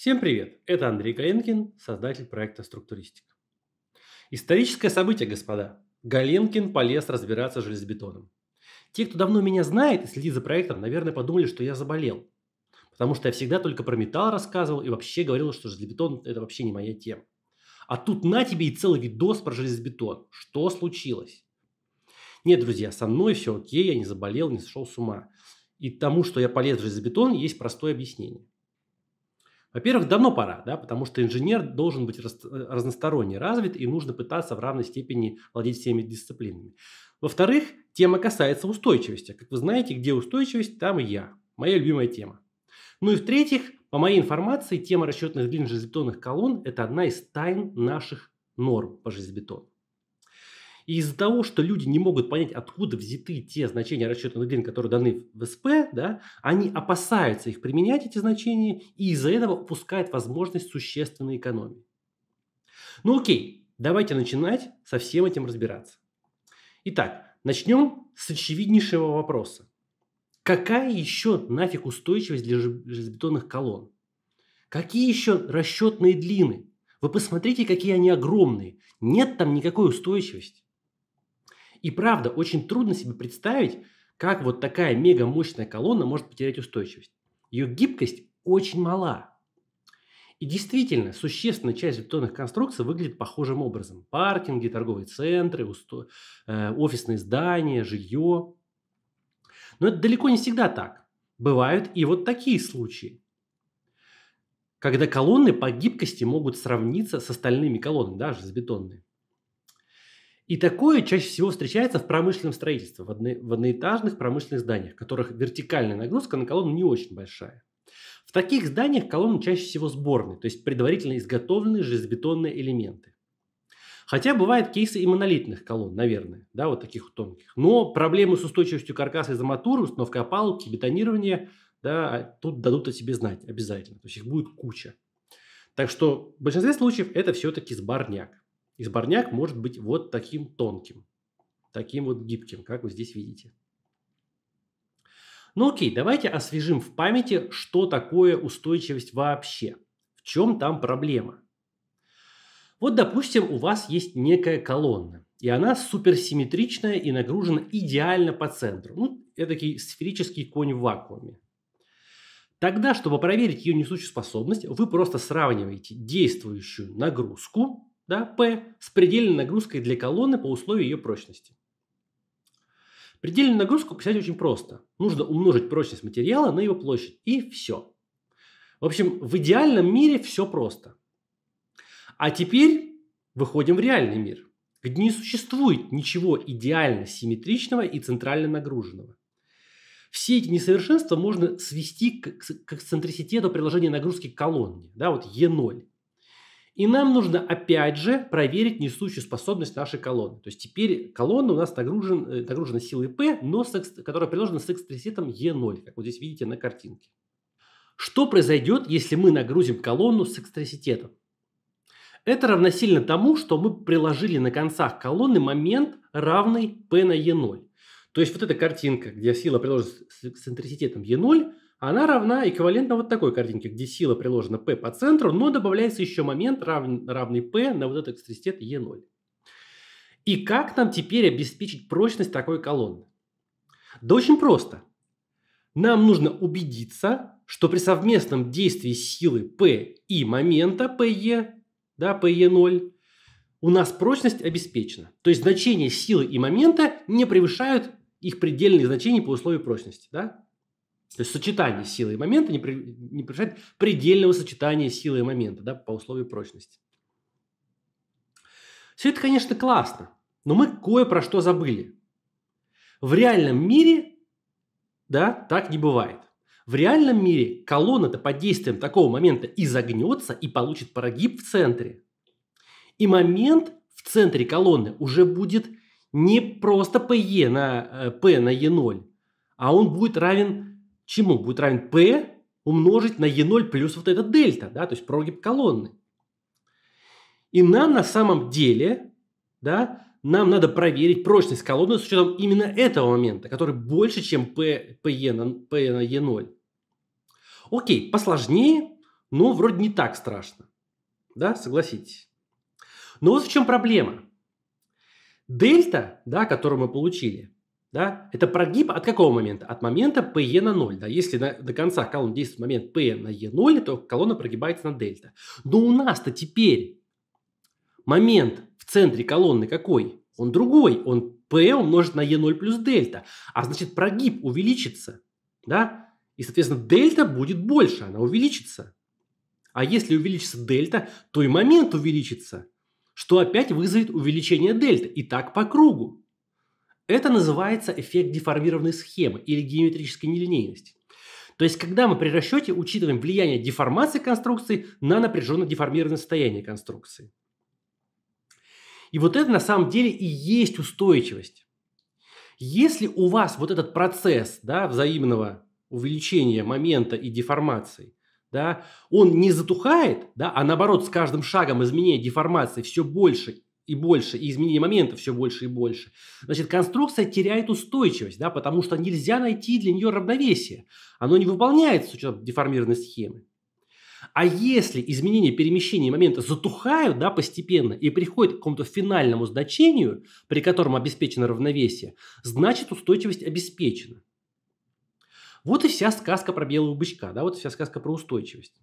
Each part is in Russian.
Всем привет! Это Андрей Галенкин, создатель проекта Структуристик. Историческое событие, господа. Галенкин полез разбираться с железобетоном. Те, кто давно меня знает и следит за проектом, наверное, подумали, что я заболел. Потому что я всегда только про металл рассказывал и вообще говорил, что железобетон – это вообще не моя тема. А тут на тебе и целый видос про железобетон. Что случилось? Нет, друзья, со мной все окей, я не заболел, не сошел с ума. И тому, что я полез в железобетон, есть простое объяснение. Во-первых, давно пора, да, потому что инженер должен быть раз, э, разносторонне развит и нужно пытаться в равной степени владеть всеми дисциплинами. Во-вторых, тема касается устойчивости. Как вы знаете, где устойчивость, там и я. Моя любимая тема. Ну и в-третьих, по моей информации, тема расчетных длин железобетонных колонн – это одна из тайн наших норм по железобетону. И из-за того, что люди не могут понять, откуда взяты те значения расчетных длин, которые даны в СП, да, они опасаются их применять, эти значения, и из-за этого упускают возможность существенной экономии. Ну окей, давайте начинать со всем этим разбираться. Итак, начнем с очевиднейшего вопроса. Какая еще нафиг устойчивость для железобетонных колонн? Какие еще расчетные длины? Вы посмотрите, какие они огромные. Нет там никакой устойчивости. И правда, очень трудно себе представить, как вот такая мега мощная колонна может потерять устойчивость. Ее гибкость очень мала. И действительно, существенная часть бетонных конструкций выглядит похожим образом. Паркинги, торговые центры, усто... э, офисные здания, жилье. Но это далеко не всегда так. Бывают и вот такие случаи, когда колонны по гибкости могут сравниться с остальными колоннами, даже с бетонными. И такое чаще всего встречается в промышленном строительстве, в, одно, в одноэтажных промышленных зданиях, в которых вертикальная нагрузка на колонну не очень большая. В таких зданиях колонны чаще всего сборные, то есть предварительно изготовленные железобетонные элементы. Хотя бывают кейсы и монолитных колонн, наверное, да, вот таких тонких. Но проблемы с устойчивостью каркаса из изоматуры, установка опалубки, бетонирование, да, а тут дадут о себе знать обязательно. То есть их будет куча. Так что в большинстве случаев это все-таки сборняк. Изборняк может быть вот таким тонким, таким вот гибким, как вы здесь видите. Ну окей, давайте освежим в памяти, что такое устойчивость вообще. В чем там проблема? Вот, допустим, у вас есть некая колонна, и она суперсимметричная и нагружена идеально по центру. Ну, эдакий сферический конь в вакууме. Тогда, чтобы проверить ее несущую способность, вы просто сравниваете действующую нагрузку да, P с предельной нагрузкой для колонны по условию ее прочности. Предельную нагрузку писать очень просто. Нужно умножить прочность материала на его площадь. И все. В общем, в идеальном мире все просто. А теперь выходим в реальный мир, где не существует ничего идеально симметричного и центрально нагруженного. Все эти несовершенства можно свести к эксцентриситету приложения нагрузки к колонне, да, вот Е0. И нам нужно опять же проверить несущую способность нашей колонны. То есть теперь колонна у нас нагружен, э, нагружена силой P, но с, которая приложена с экстрасетом E0, как вот здесь видите на картинке. Что произойдет, если мы нагрузим колонну с экстрасететом? Это равносильно тому, что мы приложили на концах колонны момент, равный P на E0. То есть вот эта картинка, где сила приложена с эксцентриситетом E0, она равна эквивалентно вот такой картинке, где сила приложена P по центру, но добавляется еще момент, равный P на вот этот экстраситет E0. И как нам теперь обеспечить прочность такой колонны? Да очень просто. Нам нужно убедиться, что при совместном действии силы P и момента PE, да, PE0, у нас прочность обеспечена. То есть значения силы и момента не превышают их предельные значения по условию прочности. Да? То есть сочетание силы и момента не, при, не превышает предельного сочетания силы и момента да, по условию прочности. Все это, конечно, классно, но мы кое про что забыли. В реальном мире да, так не бывает. В реальном мире колонна-то под действием такого момента изогнется и получит прогиб в центре. И момент в центре колонны уже будет не просто PE на э, P на E0, а он будет равен чему будет равен P умножить на E0 плюс вот это дельта, да, то есть прогиб колонны. И нам на самом деле, да, нам надо проверить прочность колонны с учетом именно этого момента, который больше, чем P, PE, на, PE на E0. Окей, посложнее, но вроде не так страшно. Да, согласитесь. Но вот в чем проблема. Дельта, да, которую мы получили, да? Это прогиб от какого момента? От момента PE на 0. Да? Если на, до конца колонны действует момент P e на E0, то колонна прогибается на дельта. Но у нас-то теперь момент в центре колонны какой? Он другой. Он P e умножить на E0 плюс дельта. А значит, прогиб увеличится. Да? И, соответственно, дельта будет больше, она увеличится. А если увеличится дельта, то и момент увеличится, что опять вызовет увеличение дельта. И так по кругу. Это называется эффект деформированной схемы или геометрической нелинейности. То есть, когда мы при расчете учитываем влияние деформации конструкции на напряженно деформированное состояние конструкции. И вот это на самом деле и есть устойчивость. Если у вас вот этот процесс да, взаимного увеличения момента и деформации, да, он не затухает, да, а наоборот с каждым шагом изменения деформации все больше и больше, и изменение момента все больше и больше. Значит, конструкция теряет устойчивость, да, потому что нельзя найти для нее равновесие. Оно не выполняется с учетом деформированной схемы. А если изменения перемещения момента затухают да, постепенно и приходят к какому-то финальному значению, при котором обеспечено равновесие, значит устойчивость обеспечена. Вот и вся сказка про белого бычка, да, вот и вся сказка про устойчивость.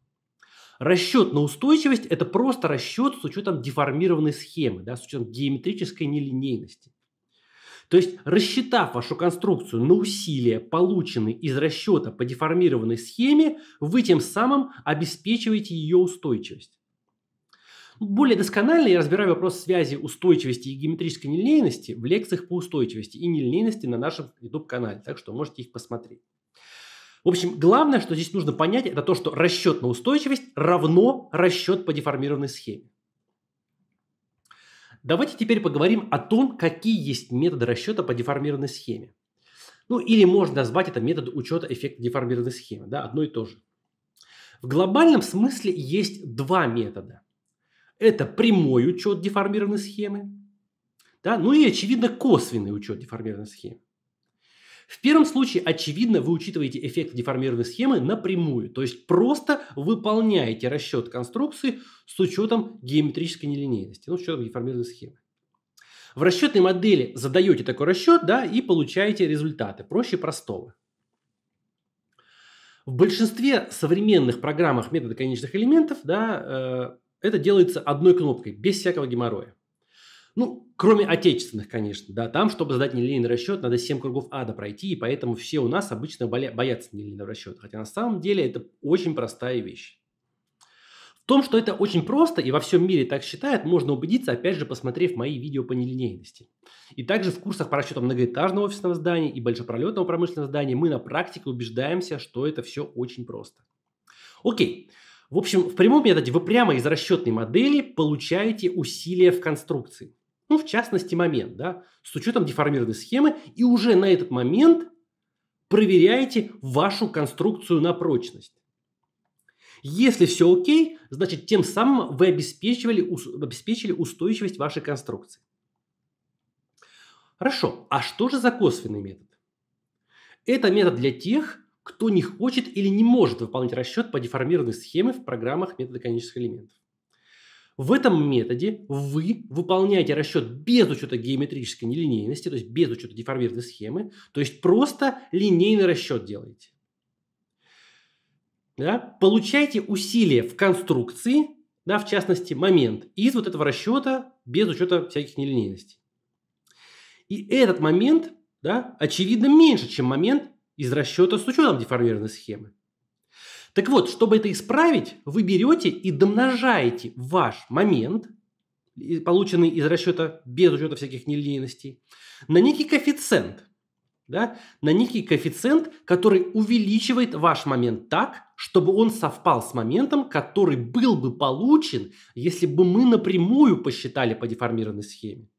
Расчет на устойчивость – это просто расчет с учетом деформированной схемы, да, с учетом геометрической нелинейности. То есть, рассчитав вашу конструкцию на усилия, полученные из расчета по деформированной схеме, вы тем самым обеспечиваете ее устойчивость. Более досконально я разбираю вопрос связи устойчивости и геометрической нелинейности в лекциях по устойчивости и нелинейности на нашем YouTube-канале, так что можете их посмотреть. В общем, главное, что здесь нужно понять, это то, что расчет на устойчивость равно расчет по деформированной схеме. Давайте теперь поговорим о том, какие есть методы расчета по деформированной схеме. Ну, или можно назвать это метод учета эффекта деформированной схемы. Да, одно и то же. В глобальном смысле есть два метода. Это прямой учет деформированной схемы, да, ну и, очевидно, косвенный учет деформированной схемы. В первом случае, очевидно, вы учитываете эффект деформированной схемы напрямую, то есть просто выполняете расчет конструкции с учетом геометрической нелинейности, ну, с учетом деформированной схемы. В расчетной модели задаете такой расчет, да, и получаете результаты. Проще простого. В большинстве современных программах метода конечных элементов, да, э, это делается одной кнопкой, без всякого геморроя. Ну, кроме отечественных, конечно, да, там, чтобы задать нелинейный расчет, надо 7 кругов ада пройти, и поэтому все у нас обычно боятся нелинейного расчета, хотя на самом деле это очень простая вещь. В том, что это очень просто и во всем мире так считают, можно убедиться, опять же, посмотрев мои видео по нелинейности. И также в курсах по расчетам многоэтажного офисного здания и большепролетного промышленного здания мы на практике убеждаемся, что это все очень просто. Окей. В общем, в прямом методе вы прямо из расчетной модели получаете усилия в конструкции. Ну, в частности, момент, да, с учетом деформированной схемы, и уже на этот момент проверяете вашу конструкцию на прочность. Если все окей, значит, тем самым вы обеспечивали, обеспечили устойчивость вашей конструкции. Хорошо, а что же за косвенный метод? Это метод для тех, кто не хочет или не может выполнять расчет по деформированной схеме в программах метода конических элементов. В этом методе вы выполняете расчет без учета геометрической нелинейности, то есть без учета деформированной схемы, то есть просто линейный расчет делаете. Да? Получаете усилие в конструкции, да, в частности момент, из вот этого расчета без учета всяких нелинейностей. И этот момент, да, очевидно, меньше, чем момент из расчета с учетом деформированной схемы. Так вот, чтобы это исправить, вы берете и домножаете ваш момент, полученный из расчета без учета всяких нелинейностей, на некий коэффициент. Да? На некий коэффициент, который увеличивает ваш момент так, чтобы он совпал с моментом, который был бы получен, если бы мы напрямую посчитали по деформированной схеме.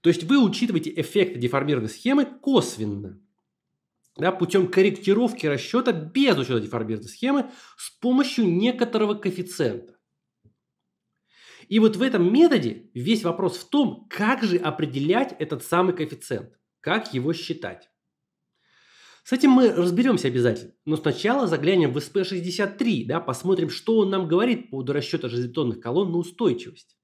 То есть вы учитываете эффекты деформированной схемы косвенно – да, путем корректировки расчета без учета деформированной схемы с помощью некоторого коэффициента. И вот в этом методе весь вопрос в том, как же определять этот самый коэффициент, как его считать. С этим мы разберемся обязательно, но сначала заглянем в SP63, да, посмотрим, что он нам говорит по поводу расчета железобетонных колонн на устойчивость.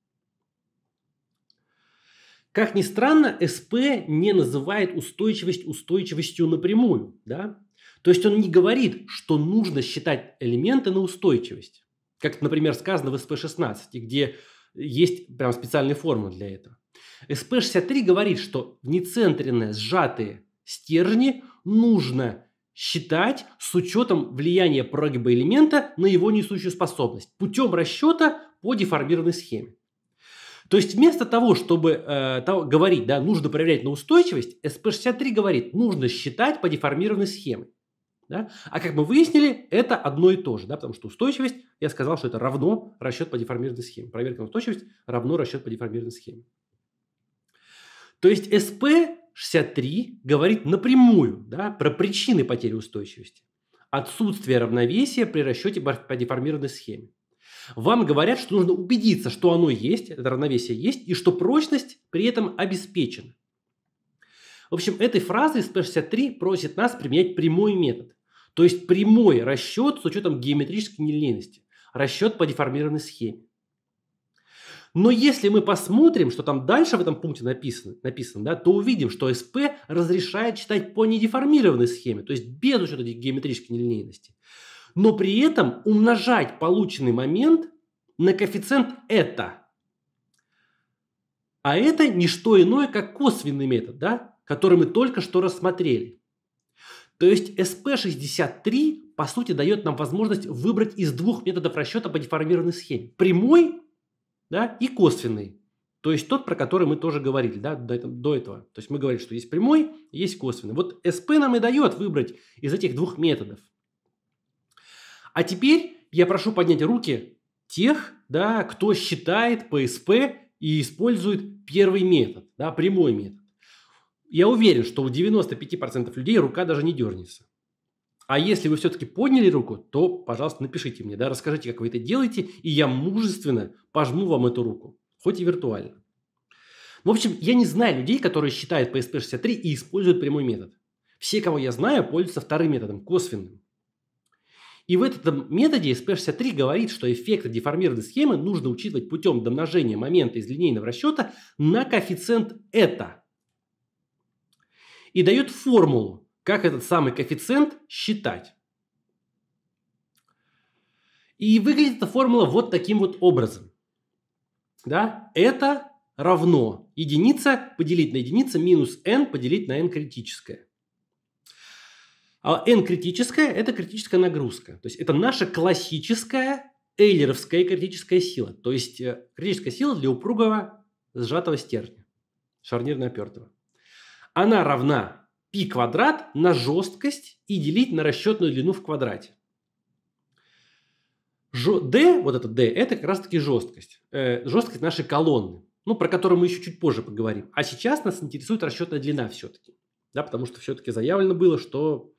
Как ни странно, СП не называет устойчивость устойчивостью напрямую. Да? То есть он не говорит, что нужно считать элементы на устойчивость. Как, например, сказано в СП-16, где есть прям специальные формы для этого. СП-63 говорит, что внецентренные сжатые стержни нужно считать с учетом влияния прогиба элемента на его несущую способность путем расчета по деформированной схеме. То есть вместо того, чтобы э, того, говорить, да, нужно проверять на устойчивость, sp 63 говорит, нужно считать по деформированной схеме. Да? А как мы выяснили, это одно и то же, да, потому что устойчивость, я сказал, что это равно расчет по деформированной схеме. Проверка на устойчивость равно расчет по деформированной схеме. То есть sp 63 говорит напрямую да, про причины потери устойчивости. Отсутствие равновесия при расчете по деформированной схеме. Вам говорят, что нужно убедиться, что оно есть, это равновесие есть, и что прочность при этом обеспечена. В общем, этой фразой 163 просит нас применять прямой метод. То есть прямой расчет с учетом геометрической нелинейности. Расчет по деформированной схеме. Но если мы посмотрим, что там дальше в этом пункте написано, написано да, то увидим, что СП разрешает читать по недеформированной схеме, то есть без учета геометрической нелинейности но при этом умножать полученный момент на коэффициент это. А это не что иное, как косвенный метод, да, который мы только что рассмотрели. То есть SP63 по сути дает нам возможность выбрать из двух методов расчета по деформированной схеме. Прямой да, и косвенный. То есть тот, про который мы тоже говорили да, до, до этого. То есть мы говорили, что есть прямой, есть косвенный. Вот SP нам и дает выбрать из этих двух методов. А теперь я прошу поднять руки тех, да, кто считает ПСП и использует первый метод, да, прямой метод. Я уверен, что у 95% людей рука даже не дернется. А если вы все-таки подняли руку, то, пожалуйста, напишите мне, да, расскажите, как вы это делаете, и я мужественно пожму вам эту руку, хоть и виртуально. В общем, я не знаю людей, которые считают PSP63 и используют прямой метод. Все, кого я знаю, пользуются вторым методом, косвенным. И в этом методе SP63 говорит, что эффекты деформированной схемы нужно учитывать путем домножения момента из линейного расчета на коэффициент это. И дает формулу, как этот самый коэффициент считать. И выглядит эта формула вот таким вот образом. Да? Это равно единица поделить на единица минус n поделить на n критическое. А N критическая – это критическая нагрузка. То есть это наша классическая эйлеровская критическая сила. То есть э, критическая сила для упругого сжатого стержня, шарнирно опертого. Она равна π квадрат на жесткость и делить на расчетную длину в квадрате. D, вот это D, это как раз таки жесткость. Э, жесткость нашей колонны, ну, про которую мы еще чуть позже поговорим. А сейчас нас интересует расчетная длина все-таки. Да, потому что все-таки заявлено было, что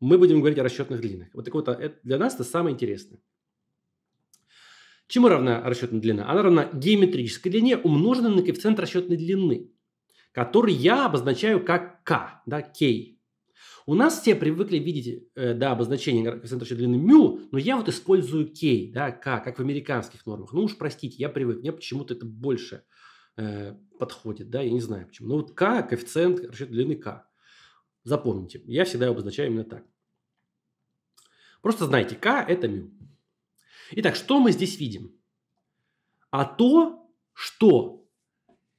мы будем говорить о расчетных длинах. Вот так вот, а, э, для нас это самое интересное. Чему равна расчетная длина? Она равна геометрической длине, умноженной на коэффициент расчетной длины, который я обозначаю как k, да, k. У нас все привыкли видеть э, да, обозначение коэффициента расчетной длины мю, но я вот использую k, да, k, как в американских нормах. Ну уж простите, я привык, мне почему-то это больше э, подходит, да, я не знаю почему. Но вот k, коэффициент расчетной длины k. Запомните, я всегда обозначаю именно так. Просто знайте, К – это μ. Итак, что мы здесь видим? А то, что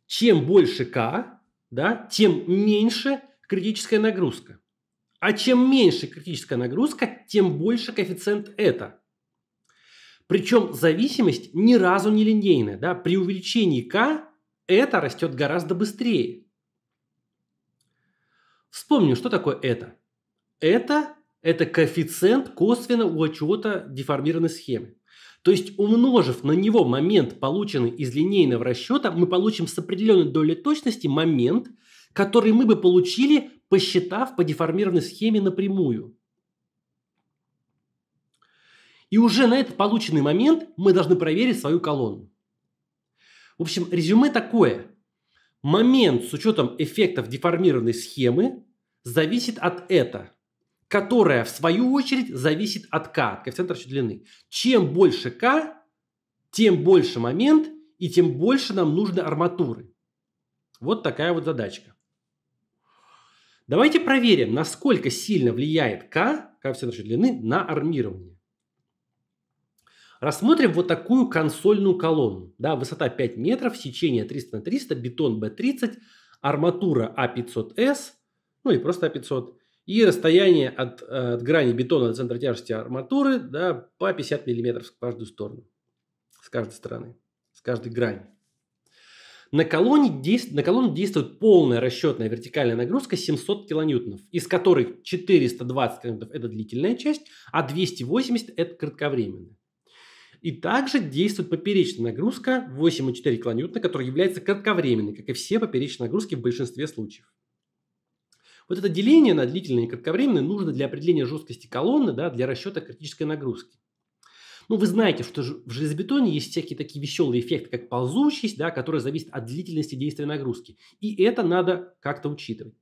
чем больше К, да, тем меньше критическая нагрузка. А чем меньше критическая нагрузка, тем больше коэффициент это. Причем зависимость ни разу не линейная. Да? При увеличении К это растет гораздо быстрее. Вспомним, что такое это. Это – это коэффициент косвенно у отчета деформированной схемы. То есть умножив на него момент, полученный из линейного расчета, мы получим с определенной долей точности момент, который мы бы получили, посчитав по деформированной схеме напрямую. И уже на этот полученный момент мы должны проверить свою колонну. В общем, резюме такое. Момент с учетом эффектов деформированной схемы зависит от это, которая в свою очередь зависит от k, от коэффициента расчета длины. Чем больше k, тем больше момент и тем больше нам нужно арматуры. Вот такая вот задачка. Давайте проверим, насколько сильно влияет k, коэффициент расчета длины, на армирование. Рассмотрим вот такую консольную колонну. Да, высота 5 метров, сечение 300 на 300, бетон B30, арматура А500С – ну и просто А500, и расстояние от, э, от грани бетона до центра тяжести арматуры да, по 50 мм в каждую сторону, с каждой стороны, с каждой грани. На, колонне действ... на колонну действует полная расчетная вертикальная нагрузка 700 килоньютонов, из которых 420 килоньютонов – это длительная часть, а 280 – это кратковременная. И также действует поперечная нагрузка 8,4 килоньютона, которая является кратковременной, как и все поперечные нагрузки в большинстве случаев. Вот это деление на длительное и кратковременное нужно для определения жесткости колонны, да, для расчета критической нагрузки. Ну, вы знаете, что в железобетоне есть всякие такие веселые эффекты, как ползучесть, да, которая зависит от длительности действия нагрузки. И это надо как-то учитывать.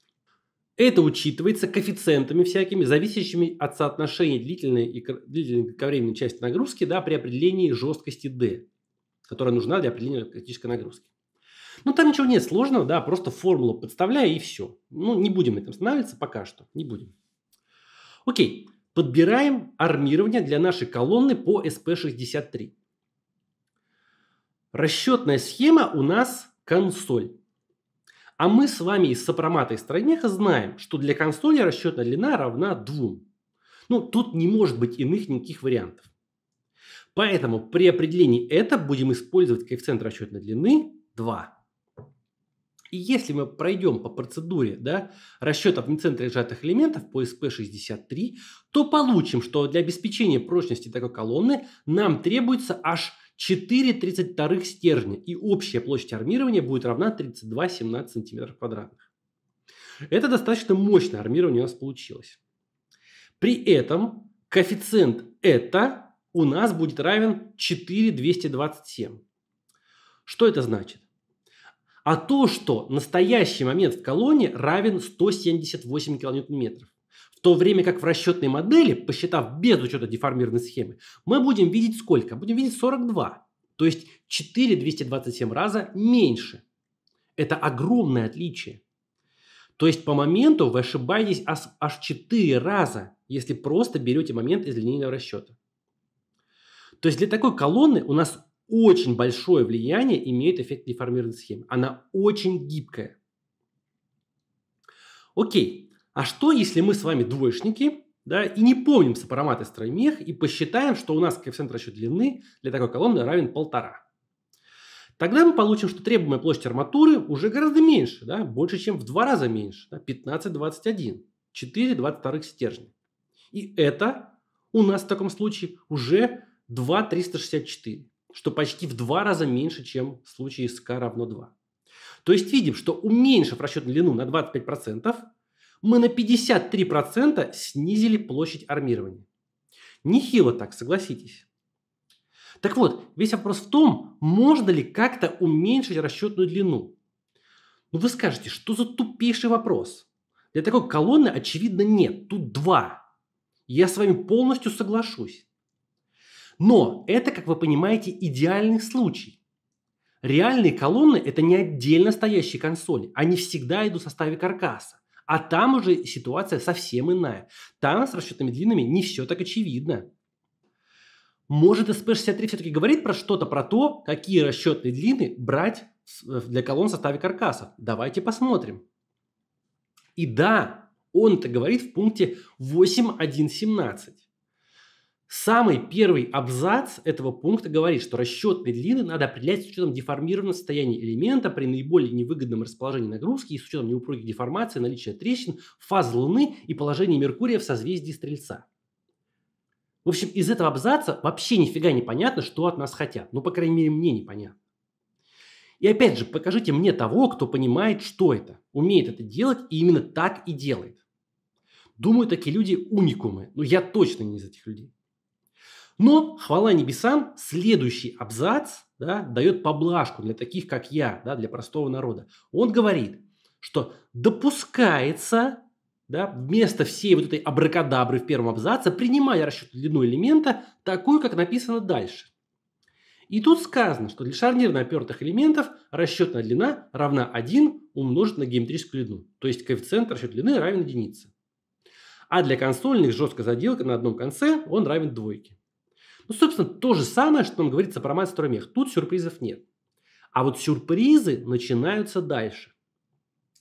Это учитывается коэффициентами всякими, зависящими от соотношения длительной и длительной ко части нагрузки да, при определении жесткости D, которая нужна для определения критической нагрузки. Ну, там ничего нет сложного, да, просто формулу подставляя и все. Ну, не будем на этом останавливаться пока что, не будем. Окей, подбираем армирование для нашей колонны по SP63. Расчетная схема у нас консоль. А мы с вами из сопромата и строймеха знаем, что для консоли расчетная длина равна двум. Ну, тут не может быть иных никаких вариантов. Поэтому при определении это будем использовать коэффициент расчетной длины 2. И если мы пройдем по процедуре да, расчета в нецентре сжатых элементов по СП-63, то получим, что для обеспечения прочности такой колонны нам требуется аж 4 32 стержня, и общая площадь армирования будет равна 32-17 см квадратных. Это достаточно мощное армирование у нас получилось. При этом коэффициент это у нас будет равен 4,227. Что это значит? А то, что настоящий момент в колонне равен 178 килоньютон метров. В то время как в расчетной модели, посчитав без учета деформированной схемы, мы будем видеть сколько? Будем видеть 42. То есть 4,227 раза меньше. Это огромное отличие. То есть по моменту вы ошибаетесь аж 4 раза, если просто берете момент из линейного расчета. То есть для такой колонны у нас очень большое влияние имеет эффект деформированной схемы. Она очень гибкая. Окей, а что если мы с вами двоечники да, и не помним сопароматы строймех и посчитаем, что у нас коэффициент расчета длины для такой колонны равен полтора? Тогда мы получим, что требуемая площадь арматуры уже гораздо меньше, да, больше, чем в два раза меньше, да, 15-21, 4 22 стержня. И это у нас в таком случае уже 2,364 что почти в два раза меньше, чем в случае с k равно 2. То есть видим, что уменьшив расчетную длину на 25%, мы на 53% снизили площадь армирования. Нехило так, согласитесь. Так вот, весь вопрос в том, можно ли как-то уменьшить расчетную длину. Ну вы скажете, что за тупейший вопрос? Для такой колонны, очевидно, нет. Тут два. Я с вами полностью соглашусь. Но это, как вы понимаете, идеальный случай. Реальные колонны – это не отдельно стоящие консоли. Они всегда идут в составе каркаса. А там уже ситуация совсем иная. Там с расчетными длинами не все так очевидно. Может, SP63 все-таки говорит про что-то, про то, какие расчетные длины брать э, для колонн в составе каркаса? Давайте посмотрим. И да, он это говорит в пункте 8.1.17. Самый первый абзац этого пункта говорит, что расчетные длины надо определять с учетом деформированного состояния элемента при наиболее невыгодном расположении нагрузки и с учетом неупругих деформаций, наличия трещин, фаз Луны и положения Меркурия в созвездии Стрельца. В общем, из этого абзаца вообще нифига не понятно, что от нас хотят. Ну, по крайней мере, мне непонятно. И опять же, покажите мне того, кто понимает, что это, умеет это делать и именно так и делает. Думаю, такие люди уникумы, но ну, я точно не из этих людей. Но, хвала небесам, следующий абзац да, дает поблажку для таких, как я, да, для простого народа. Он говорит, что допускается да, вместо всей вот этой абракадабры в первом абзаце, принимая расчет длину элемента, такую, как написано дальше. И тут сказано, что для шарнирно опертых элементов расчетная длина равна 1 умножить на геометрическую длину. То есть коэффициент расчета длины равен единице. А для консольных жесткая заделка на одном конце он равен двойке. Ну, собственно, то же самое, что нам говорится про Мастромех. Тут сюрпризов нет. А вот сюрпризы начинаются дальше.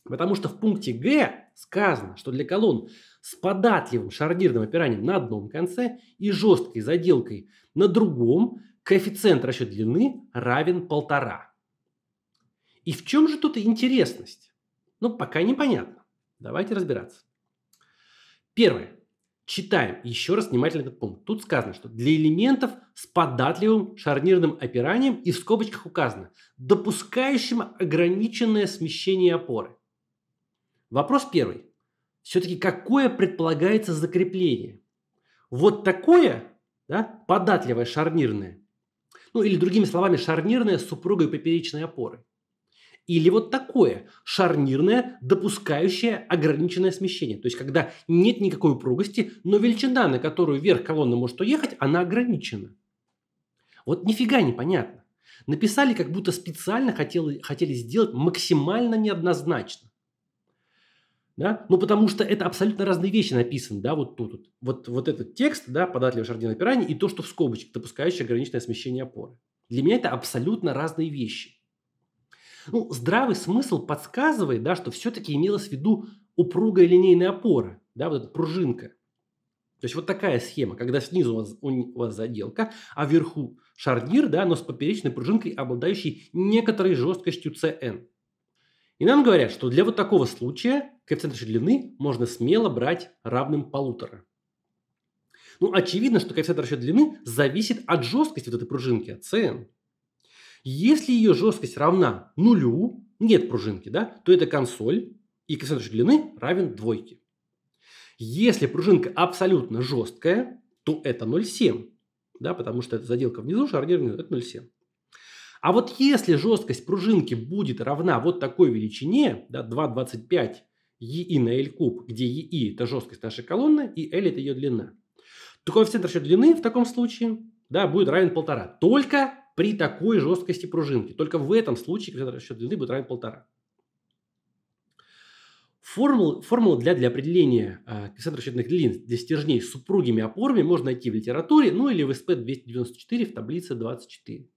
Потому что в пункте Г сказано, что для колонн с податливым шардирным опиранием на одном конце и жесткой заделкой на другом коэффициент расчета длины равен полтора. И в чем же тут интересность? Ну, пока непонятно. Давайте разбираться. Первое. Читаем еще раз внимательно этот пункт. Тут сказано, что для элементов с податливым шарнирным опиранием и в скобочках указано, допускающим ограниченное смещение опоры. Вопрос первый. Все-таки какое предполагается закрепление? Вот такое, да, податливое шарнирное, ну или другими словами, шарнирное с супругой поперечной опорой. Или вот такое, шарнирное, допускающее ограниченное смещение. То есть, когда нет никакой упругости, но величина, на которую вверх колонны может уехать, она ограничена. Вот нифига непонятно. Написали, как будто специально хотели, хотели сделать максимально неоднозначно. Да? Ну, потому что это абсолютно разные вещи написаны, да, вот тут. Вот, вот, вот этот текст, да, податливое шардино опирание и то, что в скобочках, допускающее ограниченное смещение опоры. Для меня это абсолютно разные вещи. Ну, здравый смысл подсказывает, да, что все-таки имелось в виду упругая линейная опора, да, вот эта пружинка. То есть вот такая схема, когда снизу у вас, у вас заделка, а вверху шарнир, да, но с поперечной пружинкой, обладающей некоторой жесткостью CN. И нам говорят, что для вот такого случая коэффициент длины можно смело брать равным полутора. Ну, очевидно, что коэффициент расчета длины зависит от жесткости вот этой пружинки, от CN. Если ее жесткость равна нулю, нет пружинки, да, то это консоль и коэффициент длины равен двойке. Если пружинка абсолютно жесткая, то это 0,7, да, потому что это заделка внизу, шарнир внизу, это 0,7. А вот если жесткость пружинки будет равна вот такой величине, да, 2,25 еи на L куб, где еи это жесткость нашей колонны, и L – это ее длина, то коэффициент расчета длины в таком случае да, будет равен полтора Только при такой жесткости пружинки. Только в этом случае коэффициент длины будет равен полтора. Формул, формулу для, для определения э, коэффициента расчетных длин для стержней с супругими опорами можно найти в литературе, ну или в СП-294 в таблице 24.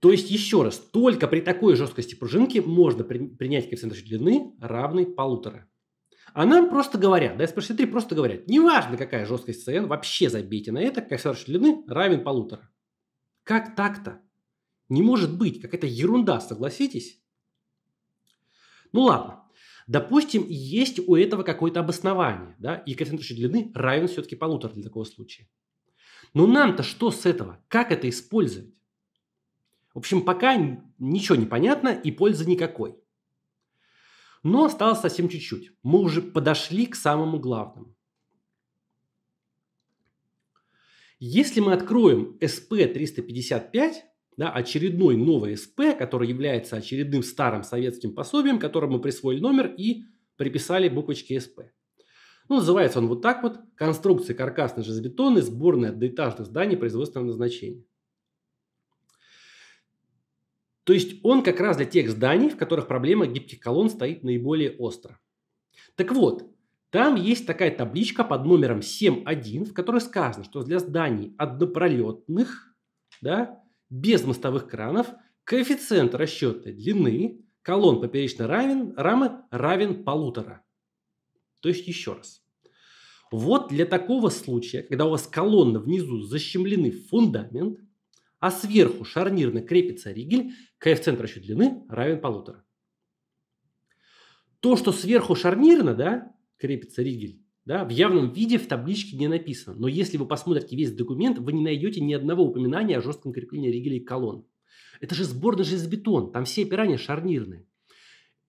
То есть, еще раз, только при такой жесткости пружинки можно при, принять коэффициент расчетной длины равный полутора. А нам просто говорят, да, SP63 просто говорят, неважно какая жесткость CN, вообще забейте на это, коэффициент расчетной длины равен полутора. Как так-то? Не может быть, какая-то ерунда, согласитесь? Ну ладно, допустим, есть у этого какое-то обоснование, да, и коэффициент длины равен все-таки полутора для такого случая. Но нам-то что с этого? Как это использовать? В общем, пока ничего не понятно и пользы никакой. Но осталось совсем чуть-чуть. Мы уже подошли к самому главному. Если мы откроем СП-355, да, очередной новый СП, который является очередным старым советским пособием, которому присвоили номер и приписали буквочки СП. Ну, называется он вот так вот. Конструкция каркасной железобетонной, сборная одноэтажных зданий производственного назначения. То есть он как раз для тех зданий, в которых проблема гибких колонн стоит наиболее остро. Так вот, там есть такая табличка под номером 7.1, в которой сказано, что для зданий однопролетных, да, без мостовых кранов, коэффициент расчетной длины колонн поперечно равен, рамы равен полутора. То есть еще раз. Вот для такого случая, когда у вас колонна внизу защемлены в фундамент, а сверху шарнирно крепится ригель, коэффициент расчета длины равен полутора. То, что сверху шарнирно, да, крепится ригель. Да, в явном виде в табличке не написано. Но если вы посмотрите весь документ, вы не найдете ни одного упоминания о жестком креплении ригелей и колонн. Это же сборный железобетон, там все опирания шарнирные.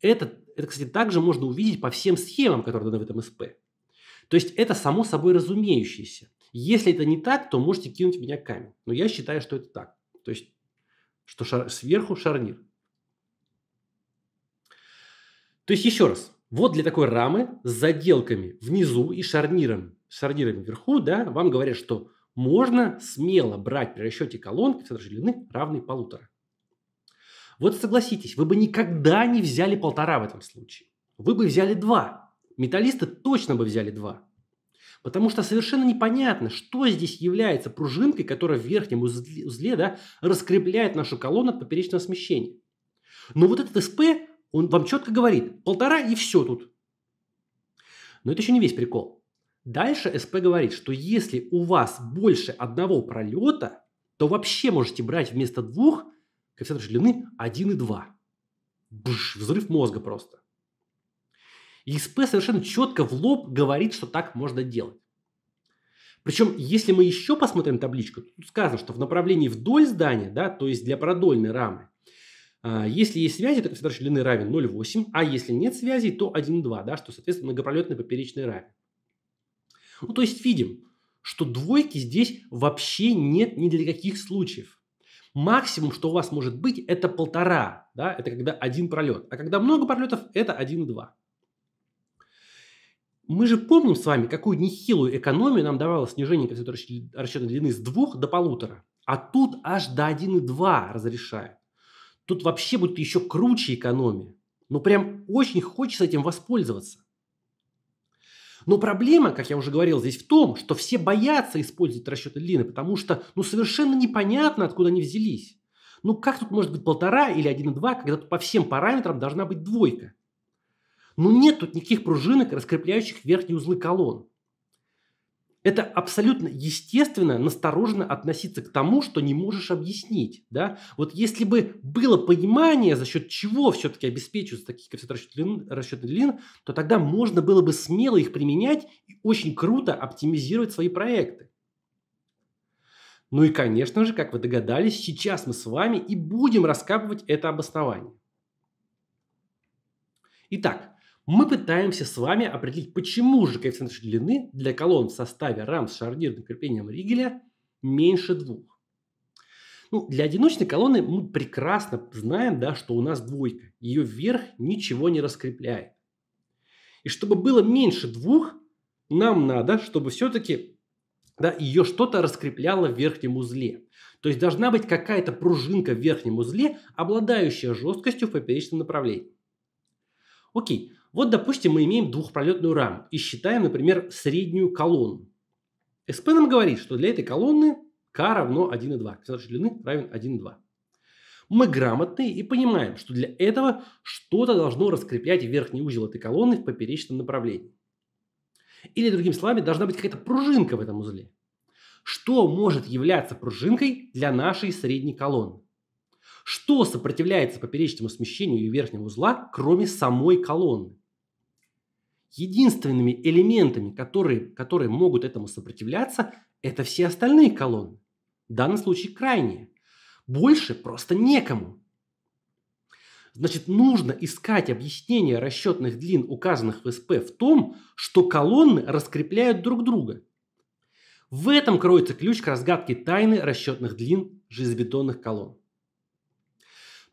Это, это, кстати, также можно увидеть по всем схемам, которые даны в этом СП. То есть это само собой разумеющееся. Если это не так, то можете кинуть в меня камень. Но я считаю, что это так. То есть, что шар... сверху шарнир. То есть, еще раз, вот для такой рамы с заделками внизу и шарниром, шарнирами вверху, да, вам говорят, что можно смело брать при расчете колонн коэффициент ширины равный полутора. Вот согласитесь, вы бы никогда не взяли полтора в этом случае. Вы бы взяли два. Металлисты точно бы взяли два. Потому что совершенно непонятно, что здесь является пружинкой, которая в верхнем узле да, раскрепляет нашу колонну от поперечного смещения. Но вот этот СП он вам четко говорит, полтора и все тут. Но это еще не весь прикол. Дальше СП говорит, что если у вас больше одного пролета, то вообще можете брать вместо двух коэффициент длины 1,2. Бш, взрыв мозга просто. И СП совершенно четко в лоб говорит, что так можно делать. Причем, если мы еще посмотрим табличку, тут сказано, что в направлении вдоль здания, да, то есть для продольной рамы, а, если есть связи, то концентраторщик длины равен 0,8, а если нет связи, то 1,2, да, что, соответственно, многопролетный поперечный равен. Ну, то есть видим, что двойки здесь вообще нет ни для каких случаев. Максимум, что у вас может быть, это полтора, да, это когда один пролет. А когда много пролетов, это 1,2. Мы же помним с вами, какую нехилую экономию нам давало снижение расчетной длины с 2 до полутора, А тут аж до 1,2 разрешает. Тут вообще будет еще круче экономия. Ну прям очень хочется этим воспользоваться. Но проблема, как я уже говорил, здесь в том, что все боятся использовать расчеты длины, потому что ну, совершенно непонятно, откуда они взялись. Ну как тут может быть полтора или 1,2, когда тут по всем параметрам должна быть двойка? Ну нет тут никаких пружинок, раскрепляющих верхние узлы колонн это абсолютно естественно настороженно относиться к тому, что не можешь объяснить. Да? Вот если бы было понимание, за счет чего все-таки обеспечиваются такие коэффициенты расчетных длин, то тогда можно было бы смело их применять и очень круто оптимизировать свои проекты. Ну и, конечно же, как вы догадались, сейчас мы с вами и будем раскапывать это обоснование. Итак, мы пытаемся с вами определить, почему же коэффициент длины для колонн в составе рам с шарнирным креплением Ригеля меньше двух. Ну, для одиночной колонны мы прекрасно знаем, да, что у нас двойка. Ее вверх ничего не раскрепляет. И чтобы было меньше двух, нам надо, чтобы все-таки да, ее что-то раскрепляло в верхнем узле. То есть должна быть какая-то пружинка в верхнем узле, обладающая жесткостью в поперечном направлении. Окей, вот, допустим, мы имеем двухпролетную раму и считаем, например, среднюю колонну. СП нам говорит, что для этой колонны k равно 1,2. Квадрат длины равен 1,2. Мы грамотные и понимаем, что для этого что-то должно раскреплять верхний узел этой колонны в поперечном направлении. Или, другими словами, должна быть какая-то пружинка в этом узле. Что может являться пружинкой для нашей средней колонны? Что сопротивляется поперечному смещению ее верхнего узла, кроме самой колонны? Единственными элементами, которые, которые могут этому сопротивляться, это все остальные колонны. В данном случае крайние. Больше просто некому. Значит, нужно искать объяснение расчетных длин, указанных в СП, в том, что колонны раскрепляют друг друга. В этом кроется ключ к разгадке тайны расчетных длин железобетонных колонн.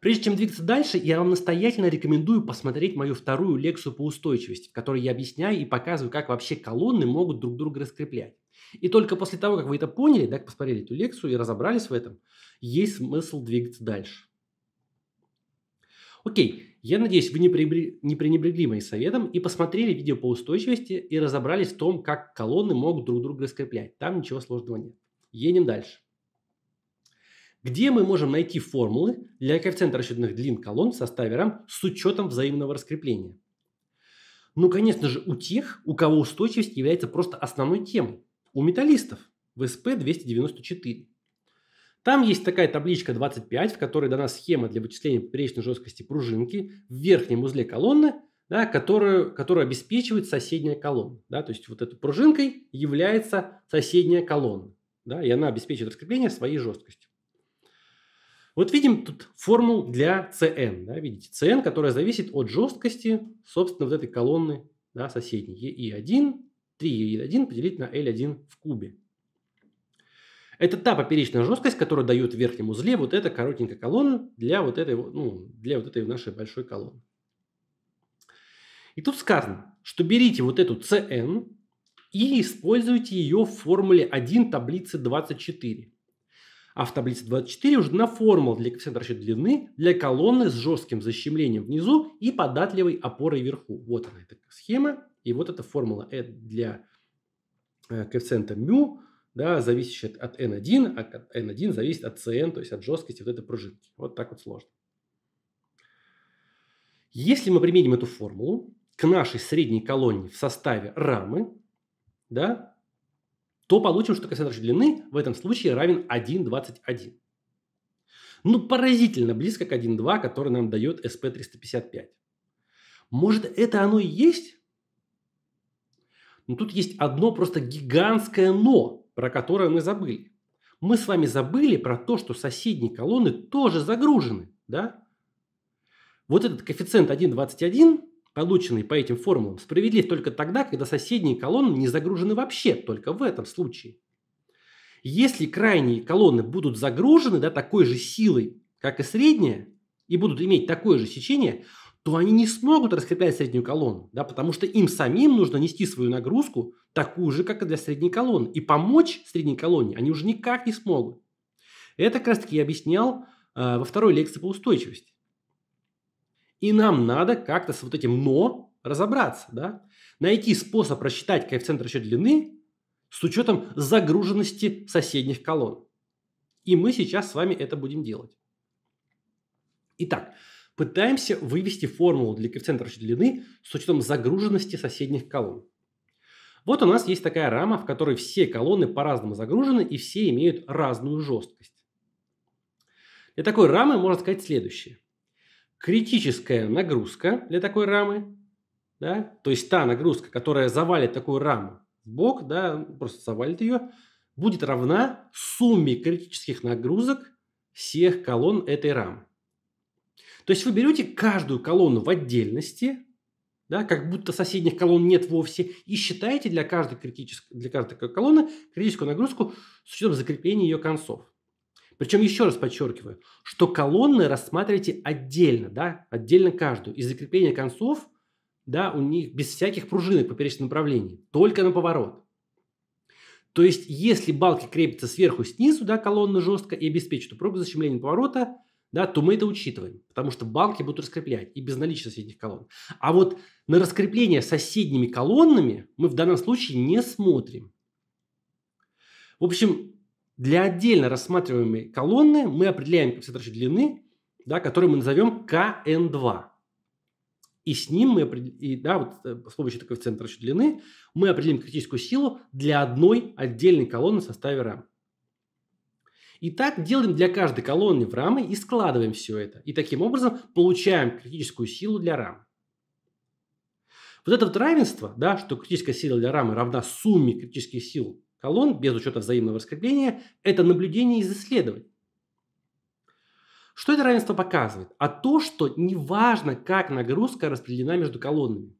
Прежде чем двигаться дальше, я вам настоятельно рекомендую посмотреть мою вторую лекцию по устойчивости, в которой я объясняю и показываю, как вообще колонны могут друг друга раскреплять. И только после того, как вы это поняли, да, посмотрели эту лекцию и разобрались в этом, есть смысл двигаться дальше. Окей, я надеюсь, вы не, пренебрегли, не пренебрегли моим советом и посмотрели видео по устойчивости и разобрались в том, как колонны могут друг друга раскреплять. Там ничего сложного нет. Едем дальше где мы можем найти формулы для коэффициента расчетных длин колонн со ставером с учетом взаимного раскрепления. Ну, конечно же, у тех, у кого устойчивость является просто основной темой. У металлистов в СП-294. Там есть такая табличка 25, в которой дана схема для вычисления поперечной жесткости пружинки в верхнем узле колонны, да, которую, которую обеспечивает соседняя колонна. Да, то есть вот этой пружинкой является соседняя колонна. Да, и она обеспечивает раскрепление своей жесткостью. Вот видим тут формулу для CN. Да, видите, CN, которая зависит от жесткости, собственно, вот этой колонны да, соседней. EI1, 3EI1 поделить на L1 в кубе. Это та поперечная жесткость, которую дает в верхнем узле вот эта коротенькая колонна для вот этой, ну, для вот этой нашей большой колонны. И тут сказано, что берите вот эту CN и используйте ее в формуле 1 таблицы 24. А в таблице 24 уже дана формула для коэффициента расчета длины для колонны с жестким защемлением внизу и податливой опорой вверху. Вот она эта схема. И вот эта формула э для э, коэффициента μ, да, зависящая от n1, а n1 зависит от cn, то есть от жесткости вот этой пружинки. Вот так вот сложно. Если мы применим эту формулу к нашей средней колонне в составе рамы, да, то получим, что коэффициент общей длины в этом случае равен 1,21. Ну, поразительно близко к 1,2, который нам дает SP355. Может, это оно и есть? Но ну, тут есть одно просто гигантское «но», про которое мы забыли. Мы с вами забыли про то, что соседние колонны тоже загружены, да? Вот этот коэффициент 1,21 полученный по этим формулам, справедлив только тогда, когда соседние колонны не загружены вообще, только в этом случае. Если крайние колонны будут загружены да, такой же силой, как и средняя, и будут иметь такое же сечение, то они не смогут раскреплять среднюю колонну, да, потому что им самим нужно нести свою нагрузку такую же, как и для средней колонны. И помочь средней колонне они уже никак не смогут. Это как раз таки я объяснял э, во второй лекции по устойчивости. И нам надо как-то с вот этим «но» разобраться, да? Найти способ рассчитать коэффициент расчета длины с учетом загруженности соседних колонн. И мы сейчас с вами это будем делать. Итак, пытаемся вывести формулу для коэффициента расчета длины с учетом загруженности соседних колонн. Вот у нас есть такая рама, в которой все колонны по-разному загружены и все имеют разную жесткость. Для такой рамы можно сказать следующее критическая нагрузка для такой рамы, да, то есть та нагрузка, которая завалит такую раму в бок, да, просто завалит ее, будет равна сумме критических нагрузок всех колонн этой рамы. То есть вы берете каждую колонну в отдельности, да, как будто соседних колонн нет вовсе, и считаете для каждой, критической, для каждой колонны критическую нагрузку с учетом закрепления ее концов. Причем еще раз подчеркиваю, что колонны рассматривайте отдельно, да, отдельно каждую. И закрепление концов, да, у них без всяких пружинок поперечном направлении, только на поворот. То есть, если балки крепятся сверху снизу, да, колонны жестко и обеспечивают упругое защемление поворота, да, то мы это учитываем, потому что балки будут раскреплять и без наличия соседних колонн. А вот на раскрепление соседними колоннами мы в данном случае не смотрим. В общем, для отдельно рассматриваемой колонны мы определяем коэффициент длины, да, который мы назовем kn2. И с ним мы, и, да, вот э, с помощью такого коэффициента длины мы определим критическую силу для одной отдельной колонны в составе RAM. И так делаем для каждой колонны в рамы и складываем все это. И таким образом получаем критическую силу для рамы. Вот это вот равенство, да, что критическая сила для рамы равна сумме критических сил колонн без учета взаимного раскрепления – это наблюдение из исследований. Что это равенство показывает? А то, что неважно, как нагрузка распределена между колоннами.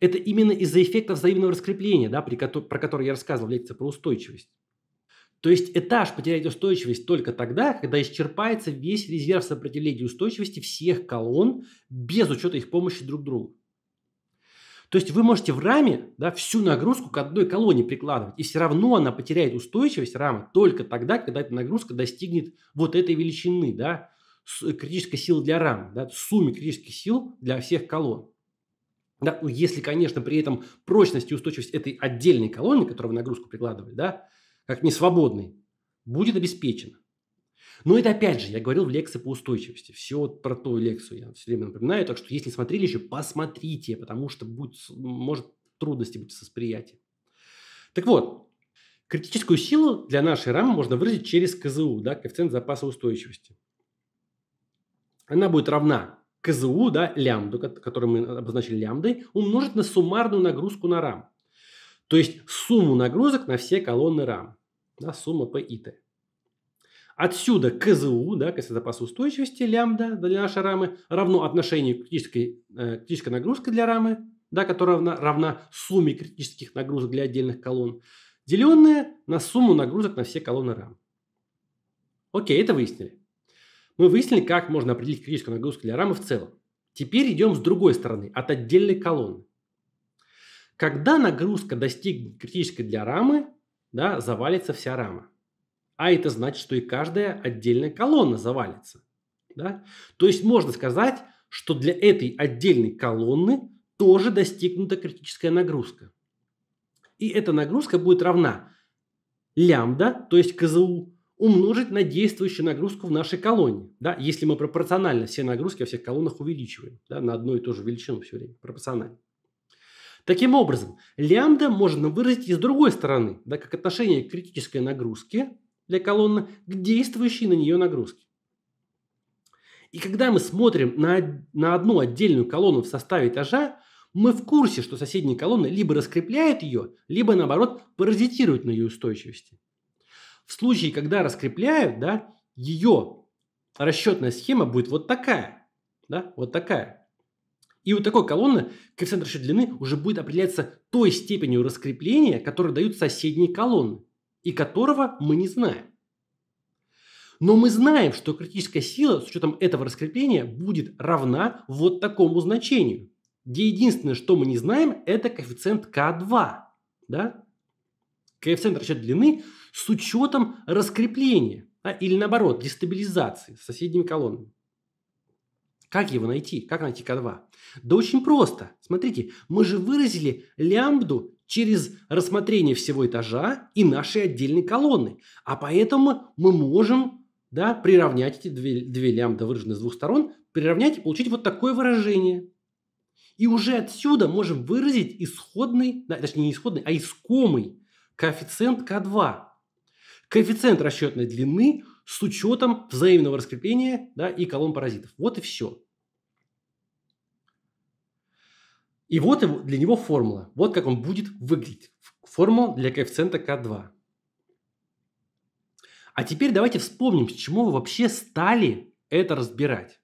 Это именно из-за эффекта взаимного раскрепления, да, при, про который я рассказывал в лекции про устойчивость. То есть этаж потеряет устойчивость только тогда, когда исчерпается весь резерв сопротивления устойчивости всех колонн без учета их помощи друг другу. То есть вы можете в раме да, всю нагрузку к одной колонне прикладывать, и все равно она потеряет устойчивость рамы только тогда, когда эта нагрузка достигнет вот этой величины, да, э, критической силы для рамы, да, сумме критических сил для всех колонн. Да, ну, если, конечно, при этом прочность и устойчивость этой отдельной колонны, которую вы нагрузку прикладывали, да, как несвободной, будет обеспечена. Но ну, это опять же, я говорил в лекции по устойчивости. Все вот про ту лекцию я все время напоминаю. Так что, если не смотрели еще, посмотрите, потому что будет, может трудности быть с восприятием. Так вот, критическую силу для нашей рамы можно выразить через КЗУ, да, коэффициент запаса устойчивости. Она будет равна КЗУ, да, лямбду, который мы обозначили лямбдой, умножить на суммарную нагрузку на рам. То есть сумму нагрузок на все колонны рам. Да, сумма P и T. Отсюда КЗУ, да, коэффициент запаса устойчивости, лямбда для нашей рамы, равно отношению критической, э, критической нагрузки для рамы, да, которая равна, равна сумме критических нагрузок для отдельных колонн, деленное на сумму нагрузок на все колонны рам. Окей, это выяснили. Мы выяснили, как можно определить критическую нагрузку для рамы в целом. Теперь идем с другой стороны, от отдельной колонны. Когда нагрузка достигнет критической для рамы, да, завалится вся рама. А это значит, что и каждая отдельная колонна завалится. Да? То есть можно сказать, что для этой отдельной колонны тоже достигнута критическая нагрузка. И эта нагрузка будет равна лямбда, то есть КЗУ, умножить на действующую нагрузку в нашей колонне. Да? Если мы пропорционально все нагрузки во всех колоннах увеличиваем да? на одну и ту же величину все время, пропорционально. Таким образом, лямбда можно выразить и с другой стороны, да, как отношение критической нагрузки для колонны к действующей на нее нагрузке. И когда мы смотрим на, на одну отдельную колонну в составе этажа, мы в курсе, что соседняя колонна либо раскрепляет ее, либо наоборот паразитирует на ее устойчивости. В случае, когда раскрепляют, да, ее расчетная схема будет вот такая. Да, вот такая. И у вот такой колонны коэффициент расчет длины уже будет определяться той степенью раскрепления, которую дают соседние колонны и которого мы не знаем. Но мы знаем, что критическая сила с учетом этого раскрепления будет равна вот такому значению, где единственное, что мы не знаем, это коэффициент К2. Да? Коэффициент расчета длины с учетом раскрепления а, или наоборот дестабилизации с соседними колоннами. Как его найти? Как найти К2? Да очень просто. Смотрите, мы же выразили лямбду через рассмотрение всего этажа и нашей отдельной колонны. А поэтому мы можем да, приравнять эти две, две лямбда, выраженные с двух сторон, приравнять и получить вот такое выражение. И уже отсюда можем выразить исходный, да, точнее не исходный, а искомый коэффициент К2. Коэффициент расчетной длины с учетом взаимного раскрепления да, и колонн паразитов. Вот и все. И вот для него формула. Вот как он будет выглядеть. Формула для коэффициента К2. А теперь давайте вспомним, с чему вы вообще стали это разбирать.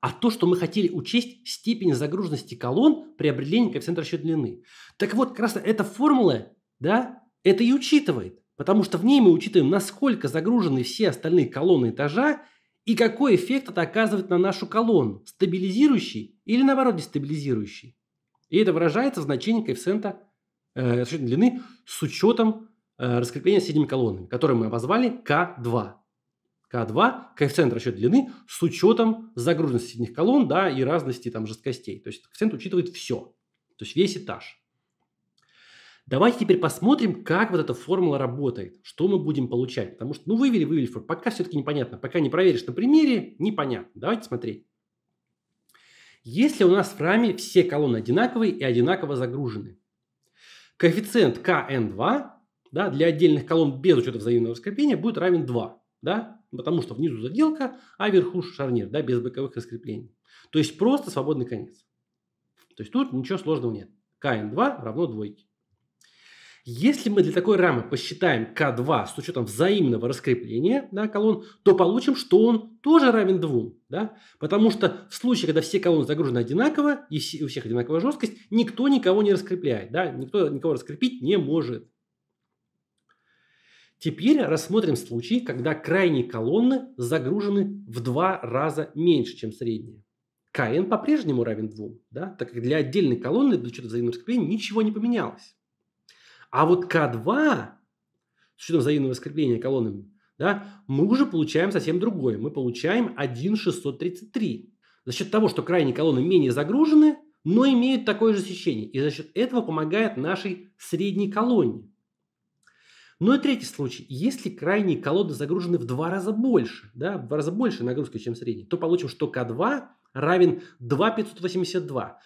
А то, что мы хотели учесть степень загруженности колонн при определении коэффициента расчета длины. Так вот, как раз эта формула, да, это и учитывает. Потому что в ней мы учитываем, насколько загружены все остальные колонны этажа и какой эффект это оказывает на нашу колонну, стабилизирующий или наоборот дестабилизирующий. И это выражается в значении коэффициента э, длины с учетом э, раскрепления средними колоннами, которые мы обозвали К2. К2 – коэффициент расчета длины с учетом загруженности средних колонн да, и разности там, жесткостей. То есть коэффициент учитывает все, то есть весь этаж. Давайте теперь посмотрим, как вот эта формула работает, что мы будем получать. Потому что, ну, вывели, вывели, пока все-таки непонятно. Пока не проверишь на примере, непонятно. Давайте смотреть. Если у нас в раме все колонны одинаковые и одинаково загружены, коэффициент kn2 да, для отдельных колонн без учета взаимного скрепления будет равен 2. Да? Потому что внизу заделка, а вверху шарнир да, без боковых раскреплений. То есть просто свободный конец. То есть тут ничего сложного нет. kn2 равно двойке. Если мы для такой рамы посчитаем К2 с учетом взаимного раскрепления да, колонн, то получим, что он тоже равен 2. Да? Потому что в случае, когда все колонны загружены одинаково и у всех одинаковая жесткость, никто никого не раскрепляет. Да? Никто никого раскрепить не может. Теперь рассмотрим случай, когда крайние колонны загружены в два раза меньше, чем средние. Кн по-прежнему равен 2, да? так как для отдельной колонны для учета взаимного раскрепления ничего не поменялось. А вот К2, с учетом взаимного скрепления колоннами, да, мы уже получаем совсем другое. Мы получаем 1,633. За счет того, что крайние колонны менее загружены, но имеют такое же сечение. И за счет этого помогает нашей средней колонне. Ну и третий случай. Если крайние колонны загружены в два раза больше, да, в два раза больше нагрузки, чем средние, то получим, что К2 равен 2,582.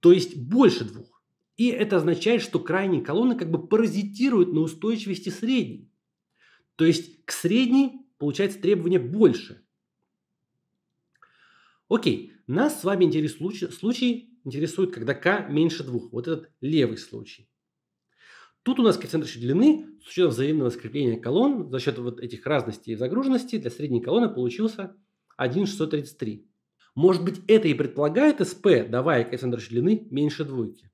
То есть больше двух. И это означает, что крайние колонны как бы паразитируют на устойчивости средней. То есть к средней получается требование больше. Окей, нас с вами интересует случай, случай интересует, когда k меньше 2. Вот этот левый случай. Тут у нас коэффициент расчета длины с учетом взаимного скрепления колонн за счет вот этих разностей и загруженности для средней колонны получился 1,633. Может быть, это и предполагает СП, давая коэффициент расчета длины меньше двойки.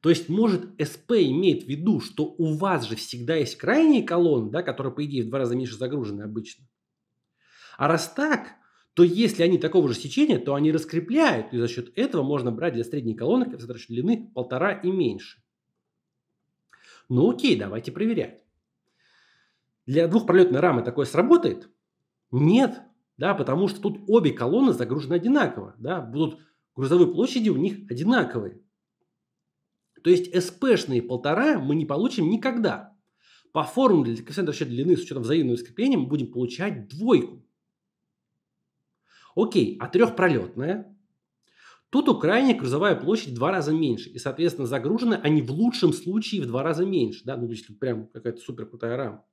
То есть, может, SP имеет в виду, что у вас же всегда есть крайние колонны, да, которые, по идее, в два раза меньше загружены обычно. А раз так, то если они такого же сечения, то они раскрепляют, и за счет этого можно брать для средней колонны коэффициент длины полтора и меньше. Ну окей, давайте проверять. Для двухпролетной рамы такое сработает? Нет, да, потому что тут обе колонны загружены одинаково, да, будут грузовые площади у них одинаковые. То есть СПшные полтора мы не получим никогда. По формуле для коэффициента расчета длины с учетом взаимного скрепления мы будем получать двойку. Окей, а трехпролетная? Тут у крайней грузовая площадь в два раза меньше. И, соответственно, загружены они в лучшем случае в два раза меньше. Да? Ну, если прям какая-то супер крутая рама.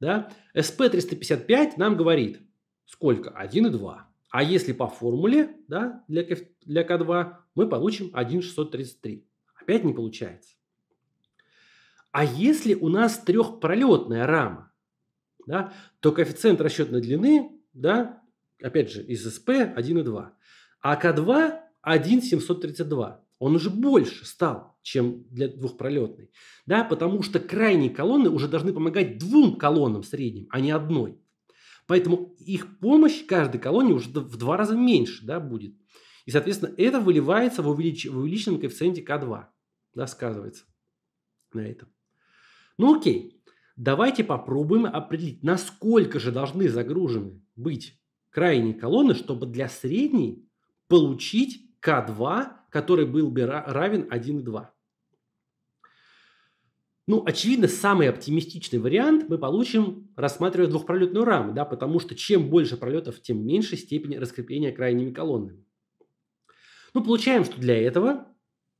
Да? SP355 нам говорит, сколько? 1,2. А если по формуле да, для, для К2, мы получим 1,633. Опять не получается. А если у нас трехпролетная рама, да, то коэффициент расчетной длины, да, опять же, из СП 1,2. А К2 1,732. Он уже больше стал, чем для двухпролетной. Да, потому что крайние колонны уже должны помогать двум колоннам средним, а не одной. Поэтому их помощь каждой колонне уже в два раза меньше да, будет. И, соответственно, это выливается в, увелич... в увеличенном коэффициенте К2 да, сказывается на этом. Ну окей, давайте попробуем определить, насколько же должны загружены быть крайние колонны, чтобы для средней получить К2, который был бы равен 1,2. Ну, очевидно, самый оптимистичный вариант мы получим, рассматривая двухпролетную раму, да, потому что чем больше пролетов, тем меньше степень раскрепления крайними колоннами. Ну, получаем, что для этого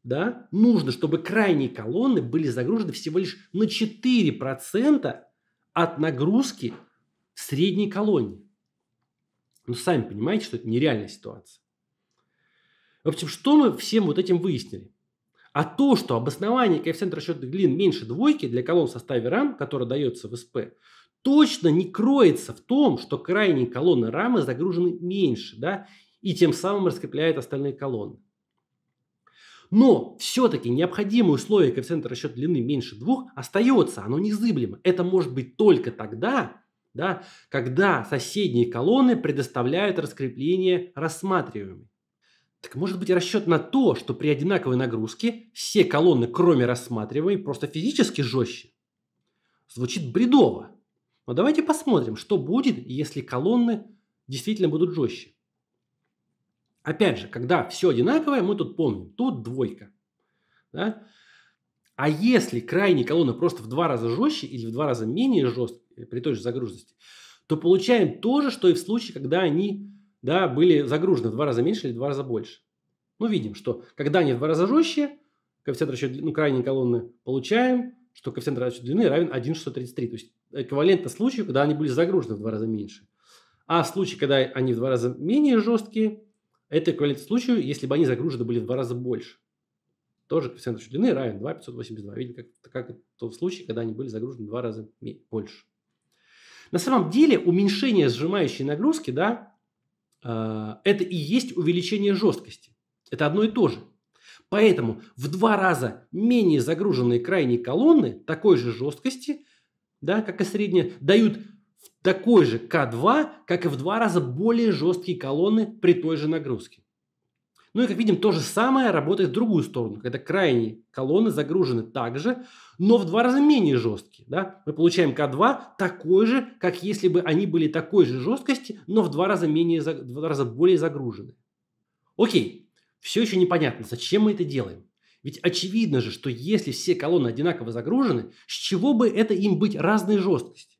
да, нужно, чтобы крайние колонны были загружены всего лишь на 4% от нагрузки средней колонии. Ну, сами понимаете, что это нереальная ситуация. В общем, что мы всем вот этим выяснили? А то, что обоснование коэффициента расчетных глин меньше двойки для колонн в составе рам, которая дается в СП, точно не кроется в том, что крайние колонны рамы загружены меньше, да, и тем самым раскрепляет остальные колонны. Но все-таки необходимое условие коэффициента расчета длины меньше двух остается, оно незыблемо. Это может быть только тогда, да, когда соседние колонны предоставляют раскрепление рассматриваемой. Так может быть расчет на то, что при одинаковой нагрузке все колонны, кроме рассматриваемой, просто физически жестче? Звучит бредово. Но давайте посмотрим, что будет, если колонны действительно будут жестче. Опять же, когда все одинаковое, мы тут помним, тут двойка. Да? А если крайние колонны просто в два раза жестче или в два раза менее жесткая э, при той же загруженности, то получаем то же, что и в случае, когда они да, были загружены в два раза меньше или в два раза больше. Ну, видим, что когда они в два раза жестче, коэффициент расчета ну, крайней колонны получаем, что коэффициент расчета длины равен 1,633. То есть эквивалентно случаю, когда они были загружены в два раза меньше. А в случае, когда они в два раза менее жесткие, это эквивалент случаю, если бы они загружены были в два раза больше. Тоже коэффициент длины равен 2,582. Видели, как, как это в случае, когда они были загружены в два раза больше. На самом деле уменьшение сжимающей нагрузки, да, а, это и есть увеличение жесткости. Это одно и то же. Поэтому в два раза менее загруженные крайние колонны такой же жесткости, да, как и средние, дают такой же К2, как и в два раза более жесткие колонны при той же нагрузке. Ну и, как видим, то же самое работает в другую сторону, когда крайние колонны загружены также, но в два раза менее жесткие. Да? Мы получаем К2 такой же, как если бы они были такой же жесткости, но в два раза, менее, в два раза более загружены. Окей, все еще непонятно, зачем мы это делаем. Ведь очевидно же, что если все колонны одинаково загружены, с чего бы это им быть разной жесткости?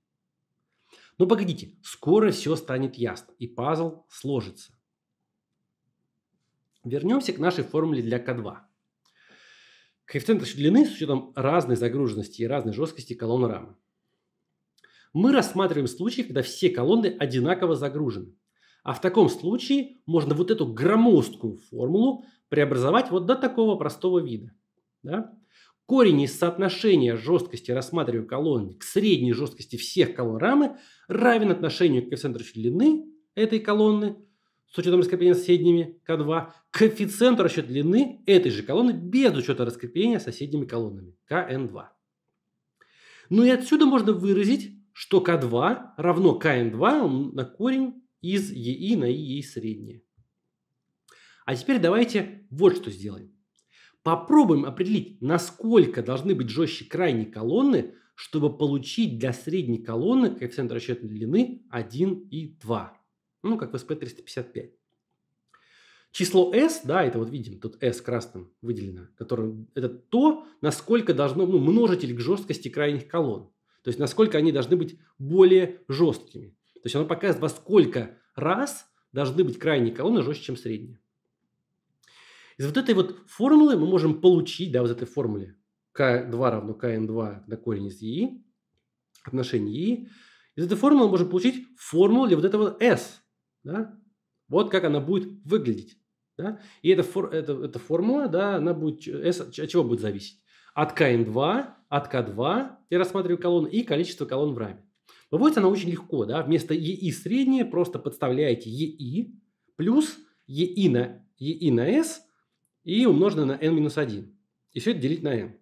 Но погодите, скоро все станет ясно, и пазл сложится. Вернемся к нашей формуле для К2. Коэффициент длины с учетом разной загруженности и разной жесткости колонн рамы. Мы рассматриваем случай, когда все колонны одинаково загружены. А в таком случае можно вот эту громоздкую формулу преобразовать вот до такого простого вида. Да? корень из соотношения жесткости, рассматриваю колонны, к средней жесткости всех колонн рамы равен отношению коэффициента расчета длины этой колонны с учетом раскрепления соседними К2 к коэффициенту расчета длины этой же колонны без учета раскрепления соседними колоннами КН2. Ну и отсюда можно выразить, что К2 равно КН2 на корень из ЕИ на ИИ среднее. А теперь давайте вот что сделаем. Попробуем определить, насколько должны быть жестче крайние колонны, чтобы получить для средней колонны коэффициент расчетной длины 1 и 2. Ну, как в SP355. Число S, да, это вот видим, тут S красным выделено, которое, это то, насколько должно, ну, множитель к жесткости крайних колонн. То есть, насколько они должны быть более жесткими. То есть, оно показывает, во сколько раз должны быть крайние колонны жестче, чем средние. Из вот этой вот формулы мы можем получить, да, вот этой формуле k2 равно kn2 на корень из e, отношение e, из этой формулы мы можем получить формулу для вот этого s. Да? Вот как она будет выглядеть. Да? И эта, фор, эта, эта формула, да, она будет, s от чего будет зависеть? От kn2, от k2, я рассматриваю колонны, и количество колонн в раме. Выводится она очень легко, да, вместо EI среднее просто подставляете EI плюс EI на, EI на S и умноженное на n-1. И все это делить на n.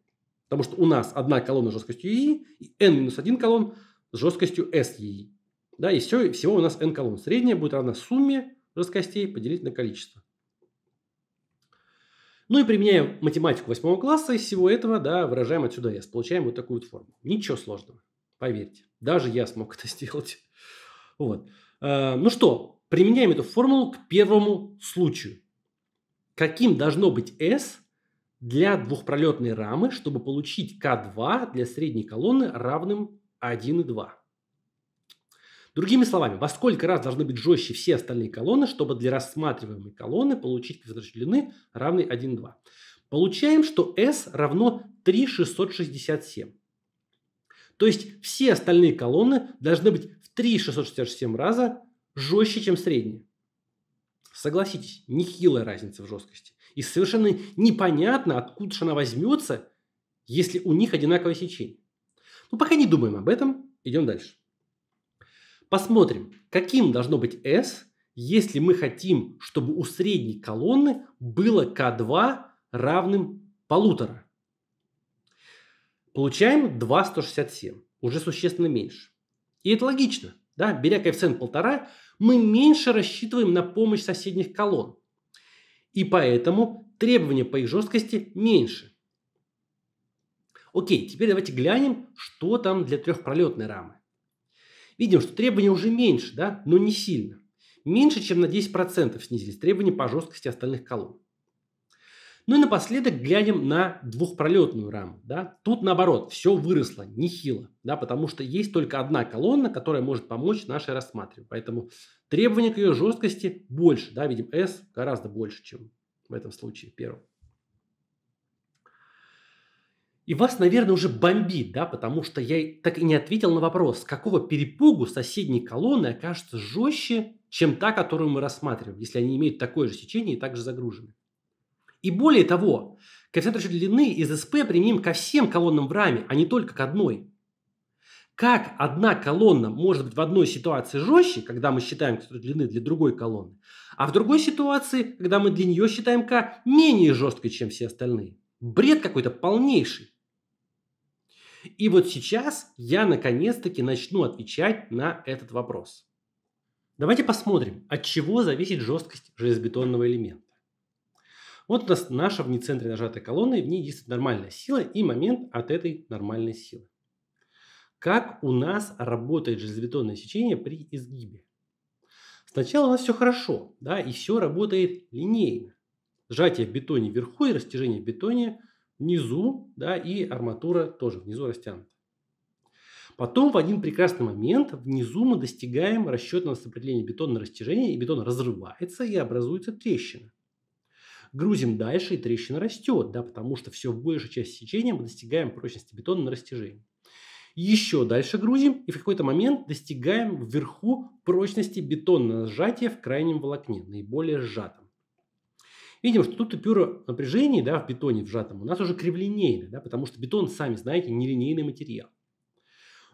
Потому что у нас одна колонна с жесткостью i и n-1 колонн с жесткостью s si. Да, и все, всего у нас n колонн. Средняя будет равна сумме жесткостей поделить на количество. Ну и применяем математику восьмого класса из всего этого, да, выражаем отсюда s. Получаем вот такую вот форму. Ничего сложного, поверьте. Даже я смог это сделать. Вот. А, ну что, применяем эту формулу к первому случаю. Каким должно быть S для двухпролетной рамы, чтобы получить К2 для средней колонны равным 1,2? Другими словами, во сколько раз должны быть жестче все остальные колонны, чтобы для рассматриваемой колонны получить коэффициент длины равный 1,2? Получаем, что S равно 3,667. То есть все остальные колонны должны быть в 3,667 раза жестче, чем средняя. Согласитесь, нехилая разница в жесткости. И совершенно непонятно, откуда же она возьмется, если у них одинаковое сечение. Но ну, пока не думаем об этом, идем дальше. Посмотрим, каким должно быть S, если мы хотим, чтобы у средней колонны было k 2 равным полутора. Получаем 2,167, уже существенно меньше. И это логично. Да? Беря коэффициент полтора, мы меньше рассчитываем на помощь соседних колонн. И поэтому требования по их жесткости меньше. Окей, теперь давайте глянем, что там для трехпролетной рамы. Видим, что требования уже меньше, да, но не сильно. Меньше, чем на 10% снизились требования по жесткости остальных колонн. Ну и напоследок глянем на двухпролетную раму. Да? Тут наоборот, все выросло нехило, да, потому что есть только одна колонна, которая может помочь нашей рассматриванию. Поэтому требования к ее жесткости больше. Да? Видим, S гораздо больше, чем в этом случае первом. И вас, наверное, уже бомбит, да, потому что я так и не ответил на вопрос, с какого перепугу соседние колонны окажутся жестче, чем та, которую мы рассматриваем, если они имеют такое же сечение и также загружены. И более того, коэффициент расчета длины из СП применим ко всем колоннам в раме, а не только к одной. Как одна колонна может быть в одной ситуации жестче, когда мы считаем коэффициент длины для другой колонны, а в другой ситуации, когда мы для нее считаем К менее жесткой, чем все остальные. Бред какой-то полнейший. И вот сейчас я наконец-таки начну отвечать на этот вопрос. Давайте посмотрим, от чего зависит жесткость железобетонного элемента. Вот у нас наша в центре нажатой колонны в ней есть нормальная сила и момент от этой нормальной силы. Как у нас работает железобетонное сечение при изгибе? Сначала у нас все хорошо, да, и все работает линейно. Сжатие в бетоне вверху и растяжение в бетоне внизу, да, и арматура тоже внизу растянута. Потом в один прекрасный момент внизу мы достигаем расчетного сопротивления бетона на растяжение, и бетон разрывается и образуется трещина. Грузим дальше, и трещина растет, да, потому что все в большей части сечения мы достигаем прочности бетона на растяжении. Еще дальше грузим, и в какой-то момент достигаем вверху прочности бетонного сжатия в крайнем волокне, наиболее сжатом. Видим, что тут эпюра напряжений да, в бетоне в сжатом у нас уже кривлинейная, да, потому что бетон, сами знаете, нелинейный материал.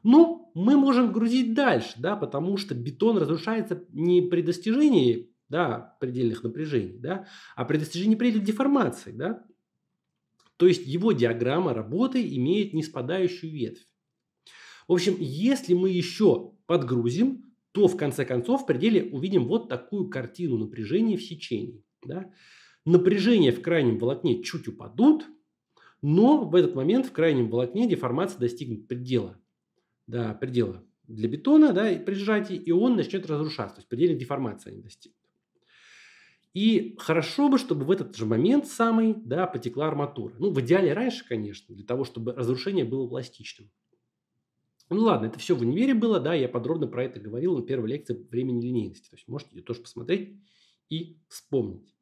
Ну, мы можем грузить дальше, да, потому что бетон разрушается не при достижении да, предельных напряжений, да, а при достижении предела деформации, да, то есть его диаграмма работы имеет неспадающую ветвь. В общем, если мы еще подгрузим, то в конце концов в пределе увидим вот такую картину напряжения в сечении. Да? Напряжение в крайнем волокне чуть упадут, но в этот момент в крайнем волокне деформация достигнет предела. Да, предела для бетона да, при сжатии, и он начнет разрушаться. То есть предельная деформация не достигнет. И хорошо бы, чтобы в этот же момент самый да, потекла арматура. Ну, в идеале раньше, конечно, для того, чтобы разрушение было пластичным. Ну ладно, это все в универе было, да, я подробно про это говорил на первой лекции времени линейности. То есть можете ее тоже посмотреть и вспомнить.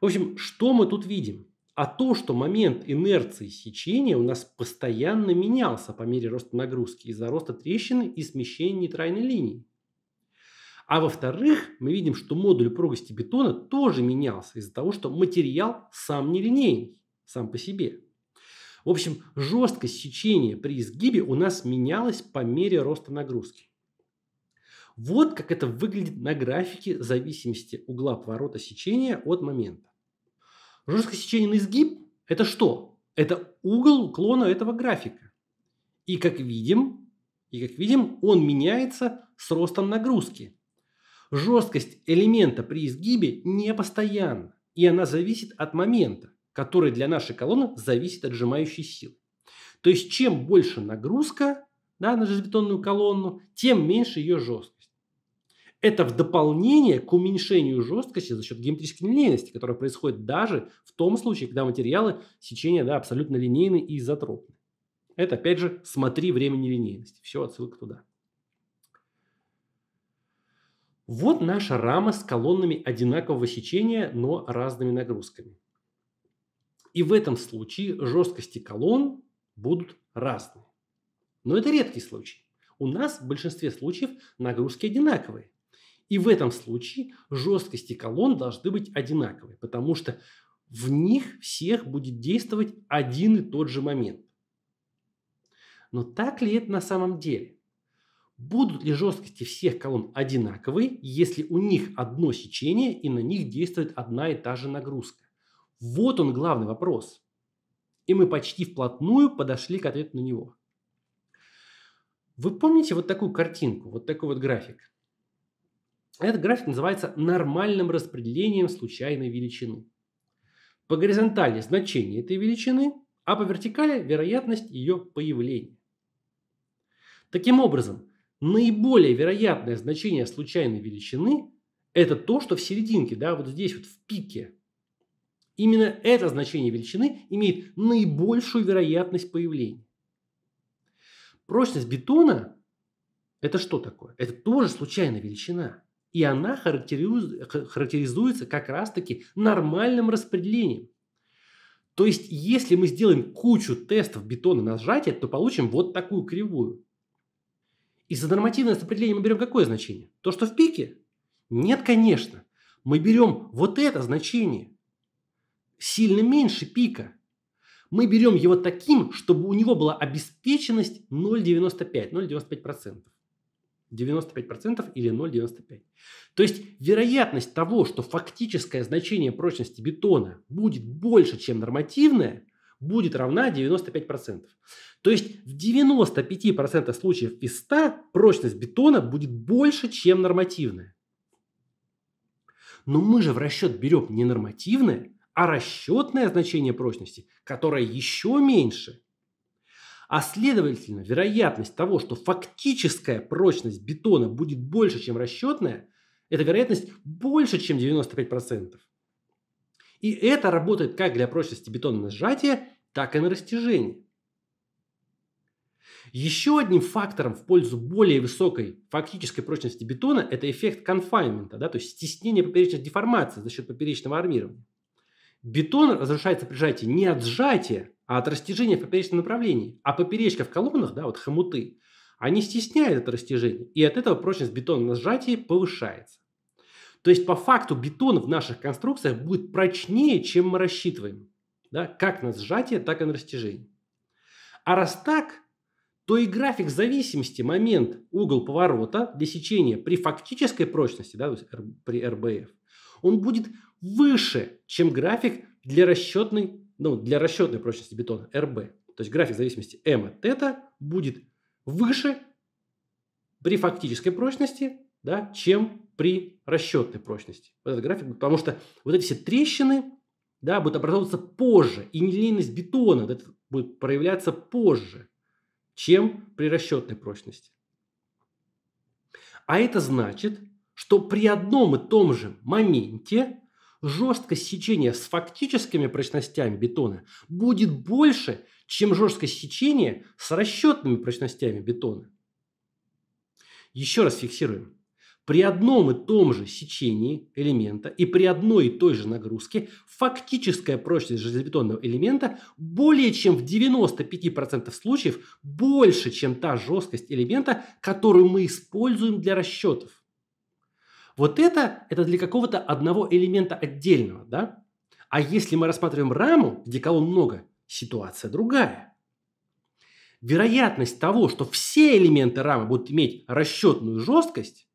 В общем, что мы тут видим? А то, что момент инерции сечения у нас постоянно менялся по мере роста нагрузки из-за роста трещины и смещения нейтральной линии. А во-вторых, мы видим, что модуль упругости бетона тоже менялся из-за того, что материал сам не линейный сам по себе. В общем, жесткость сечения при изгибе у нас менялась по мере роста нагрузки. Вот как это выглядит на графике зависимости угла поворота сечения от момента. Жесткость сечения на изгиб – это что? Это угол уклона этого графика. И как видим, и как видим, он меняется с ростом нагрузки. Жесткость элемента при изгибе не постоянна, и она зависит от момента, который для нашей колонны зависит от сжимающей силы. То есть чем больше нагрузка да, на железобетонную колонну, тем меньше ее жесткость. Это в дополнение к уменьшению жесткости за счет геометрической линейности, которая происходит даже в том случае, когда материалы сечения да, абсолютно линейны и изотропны. Это опять же смотри время нелинейности. Все отсылка туда. Вот наша рама с колоннами одинакового сечения, но разными нагрузками. И в этом случае жесткости колонн будут разные. Но это редкий случай. У нас в большинстве случаев нагрузки одинаковые. И в этом случае жесткости колонн должны быть одинаковые, потому что в них всех будет действовать один и тот же момент. Но так ли это на самом деле? Будут ли жесткости всех колонн одинаковы, если у них одно сечение и на них действует одна и та же нагрузка? Вот он главный вопрос. И мы почти вплотную подошли к ответу на него. Вы помните вот такую картинку, вот такой вот график? Этот график называется нормальным распределением случайной величины. По горизонтали значение этой величины, а по вертикали вероятность ее появления. Таким образом, наиболее вероятное значение случайной величины – это то, что в серединке, да, вот здесь вот в пике. Именно это значение величины имеет наибольшую вероятность появления. Прочность бетона – это что такое? Это тоже случайная величина. И она характеризуется как раз-таки нормальным распределением. То есть, если мы сделаем кучу тестов бетона на сжатие, то получим вот такую кривую. И за нормативное сопротивление мы берем какое значение? То, что в пике? Нет, конечно. Мы берем вот это значение. Сильно меньше пика. Мы берем его таким, чтобы у него была обеспеченность 0,95, 0,95%. 95% или 0,95. То есть вероятность того, что фактическое значение прочности бетона будет больше, чем нормативное, будет равна 95%. То есть в 95% случаев из 100 прочность бетона будет больше, чем нормативная. Но мы же в расчет берем не нормативное, а расчетное значение прочности, которое еще меньше. А следовательно, вероятность того, что фактическая прочность бетона будет больше, чем расчетная, эта вероятность больше, чем 95%. И это работает как для прочности бетонного сжатия, так и на растяжение. Еще одним фактором в пользу более высокой фактической прочности бетона – это эффект конфайнмента, да, то есть стеснение поперечной деформации за счет поперечного армирования. Бетон разрушается при сжатии не от сжатия, а от растяжения в поперечном направлении. А поперечка в колоннах, да, вот хомуты, они стесняют это растяжение. И от этого прочность бетона на сжатии повышается. То есть по факту бетон в наших конструкциях будет прочнее, чем мы рассчитываем. Да? Как на сжатие, так и на растяжение. А раз так, то и график зависимости момент угол поворота для сечения при фактической прочности, да, то есть при РБФ, он будет выше, чем график для расчетной, ну, для расчетной прочности бетона РБ. То есть график зависимости М от θ будет выше при фактической прочности да, чем при расчетной прочности. Вот этот график, потому что вот эти все трещины да, будут образовываться позже, и нелинейность бетона вот будет проявляться позже, чем при расчетной прочности. А это значит, что при одном и том же моменте жесткость сечения с фактическими прочностями бетона будет больше, чем жесткость сечения с расчетными прочностями бетона. Еще раз фиксируем. При одном и том же сечении элемента и при одной и той же нагрузке фактическая прочность железобетонного элемента более чем в 95% случаев больше, чем та жесткость элемента, которую мы используем для расчетов. Вот это, это для какого-то одного элемента отдельного, да? А если мы рассматриваем раму, где колонн много, ситуация другая. Вероятность того, что все элементы рамы будут иметь расчетную жесткость,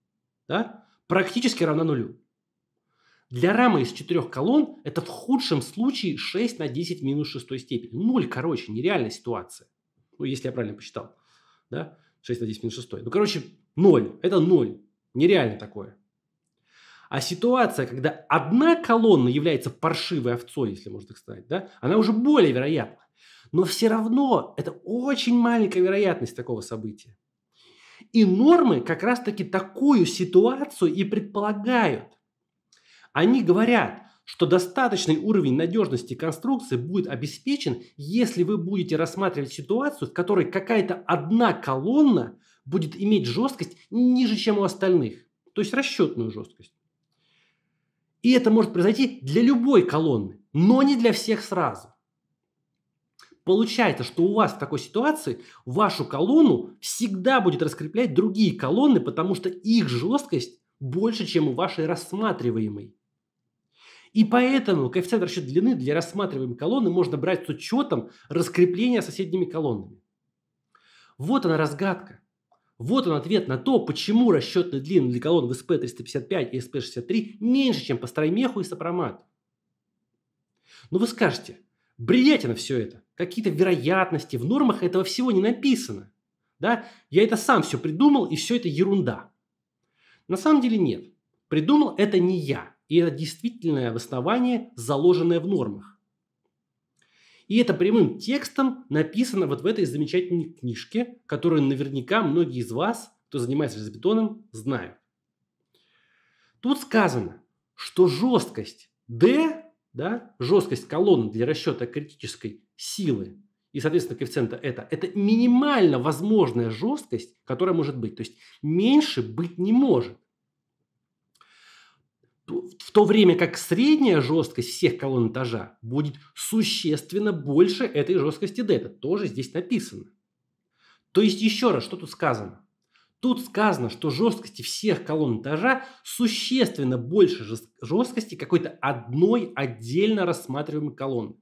да, практически равна нулю. Для рамы из четырех колонн это в худшем случае 6 на 10 минус шестой степени. ноль короче, нереальная ситуация. Ну, если я правильно посчитал. Да? 6 на 10 минус 6. Ну, короче, ноль Это ноль Нереально такое. А ситуация, когда одна колонна является паршивой овцой, если можно так сказать, да, она уже более вероятна. Но все равно это очень маленькая вероятность такого события. И нормы как раз-таки такую ситуацию и предполагают. Они говорят, что достаточный уровень надежности конструкции будет обеспечен, если вы будете рассматривать ситуацию, в которой какая-то одна колонна будет иметь жесткость ниже, чем у остальных, то есть расчетную жесткость. И это может произойти для любой колонны, но не для всех сразу. Получается, что у вас в такой ситуации вашу колонну всегда будет раскреплять другие колонны, потому что их жесткость больше, чем у вашей рассматриваемой. И поэтому коэффициент расчета длины для рассматриваемой колонны можно брать с учетом раскрепления соседними колоннами. Вот она разгадка. Вот он ответ на то, почему расчетная длина для колонн в сп 355 и сп 63 меньше, чем по строймеху и сопромат. Но ну вы скажете, бредятина все это какие-то вероятности, в нормах этого всего не написано. Да? Я это сам все придумал, и все это ерунда. На самом деле нет. Придумал это не я. И это действительное обоснование, заложенное в нормах. И это прямым текстом написано вот в этой замечательной книжке, которую наверняка многие из вас, кто занимается железобетоном, знают. Тут сказано, что жесткость D, да, жесткость колонны для расчета критической силы и, соответственно, коэффициента это, это минимально возможная жесткость, которая может быть. То есть меньше быть не может. В то время как средняя жесткость всех колонн этажа будет существенно больше этой жесткости d. Это тоже здесь написано. То есть еще раз, что тут сказано? Тут сказано, что жесткости всех колонн этажа существенно больше жесткости какой-то одной отдельно рассматриваемой колонны.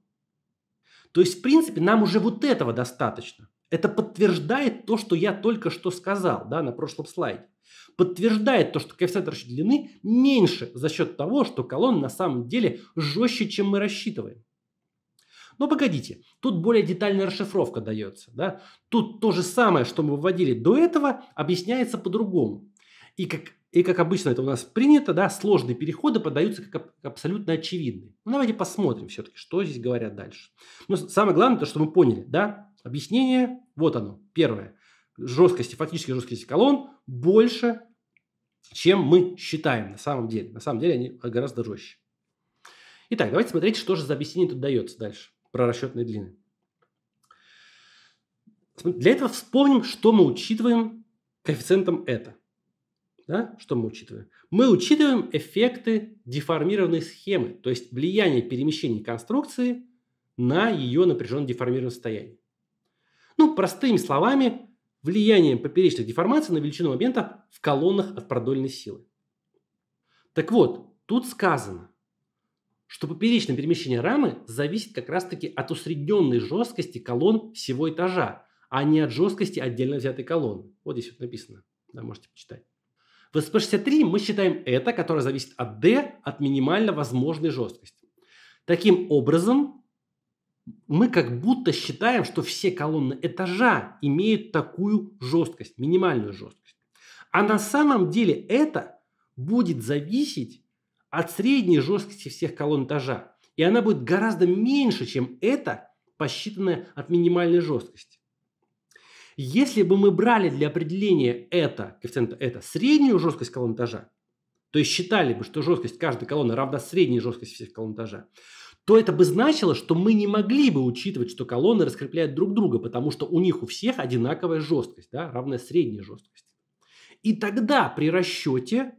То есть, в принципе, нам уже вот этого достаточно. Это подтверждает то, что я только что сказал да, на прошлом слайде. Подтверждает то, что коэффициент расчета длины меньше за счет того, что колонна на самом деле жестче, чем мы рассчитываем. Но погодите, тут более детальная расшифровка дается. Да? Тут то же самое, что мы вводили до этого, объясняется по-другому. И как, и как обычно это у нас принято, да, сложные переходы подаются как абсолютно очевидные. Ну, давайте посмотрим все-таки, что здесь говорят дальше. Но самое главное, то, что мы поняли, да, объяснение, вот оно, первое. Жесткости, фактически жесткости колонн больше, чем мы считаем на самом деле. На самом деле они гораздо жестче. Итак, давайте смотреть, что же за объяснение тут дается дальше про расчетные длины. Для этого вспомним, что мы учитываем коэффициентом это да, что мы учитываем? Мы учитываем эффекты деформированной схемы, то есть влияние перемещений конструкции на ее напряженно-деформированное состояние. Ну, простыми словами, влияние поперечных деформаций на величину момента в колоннах от продольной силы. Так вот, тут сказано, что поперечное перемещение рамы зависит как раз-таки от усредненной жесткости колонн всего этажа, а не от жесткости отдельно взятой колонны. Вот здесь вот написано, да, можете почитать. В SP63 мы считаем это, которое зависит от D, от минимально возможной жесткости. Таким образом, мы как будто считаем, что все колонны этажа имеют такую жесткость, минимальную жесткость. А на самом деле это будет зависеть от средней жесткости всех колонн этажа. И она будет гораздо меньше, чем это, посчитанное от минимальной жесткости. Если бы мы брали для определения это, коэффициента это, среднюю жесткость колонн этажа, то есть считали бы, что жесткость каждой колонны равна средней жесткости всех колонн этажа, то это бы значило, что мы не могли бы учитывать, что колонны раскрепляют друг друга, потому что у них у всех одинаковая жесткость, да, равная средней жесткости. И тогда при расчете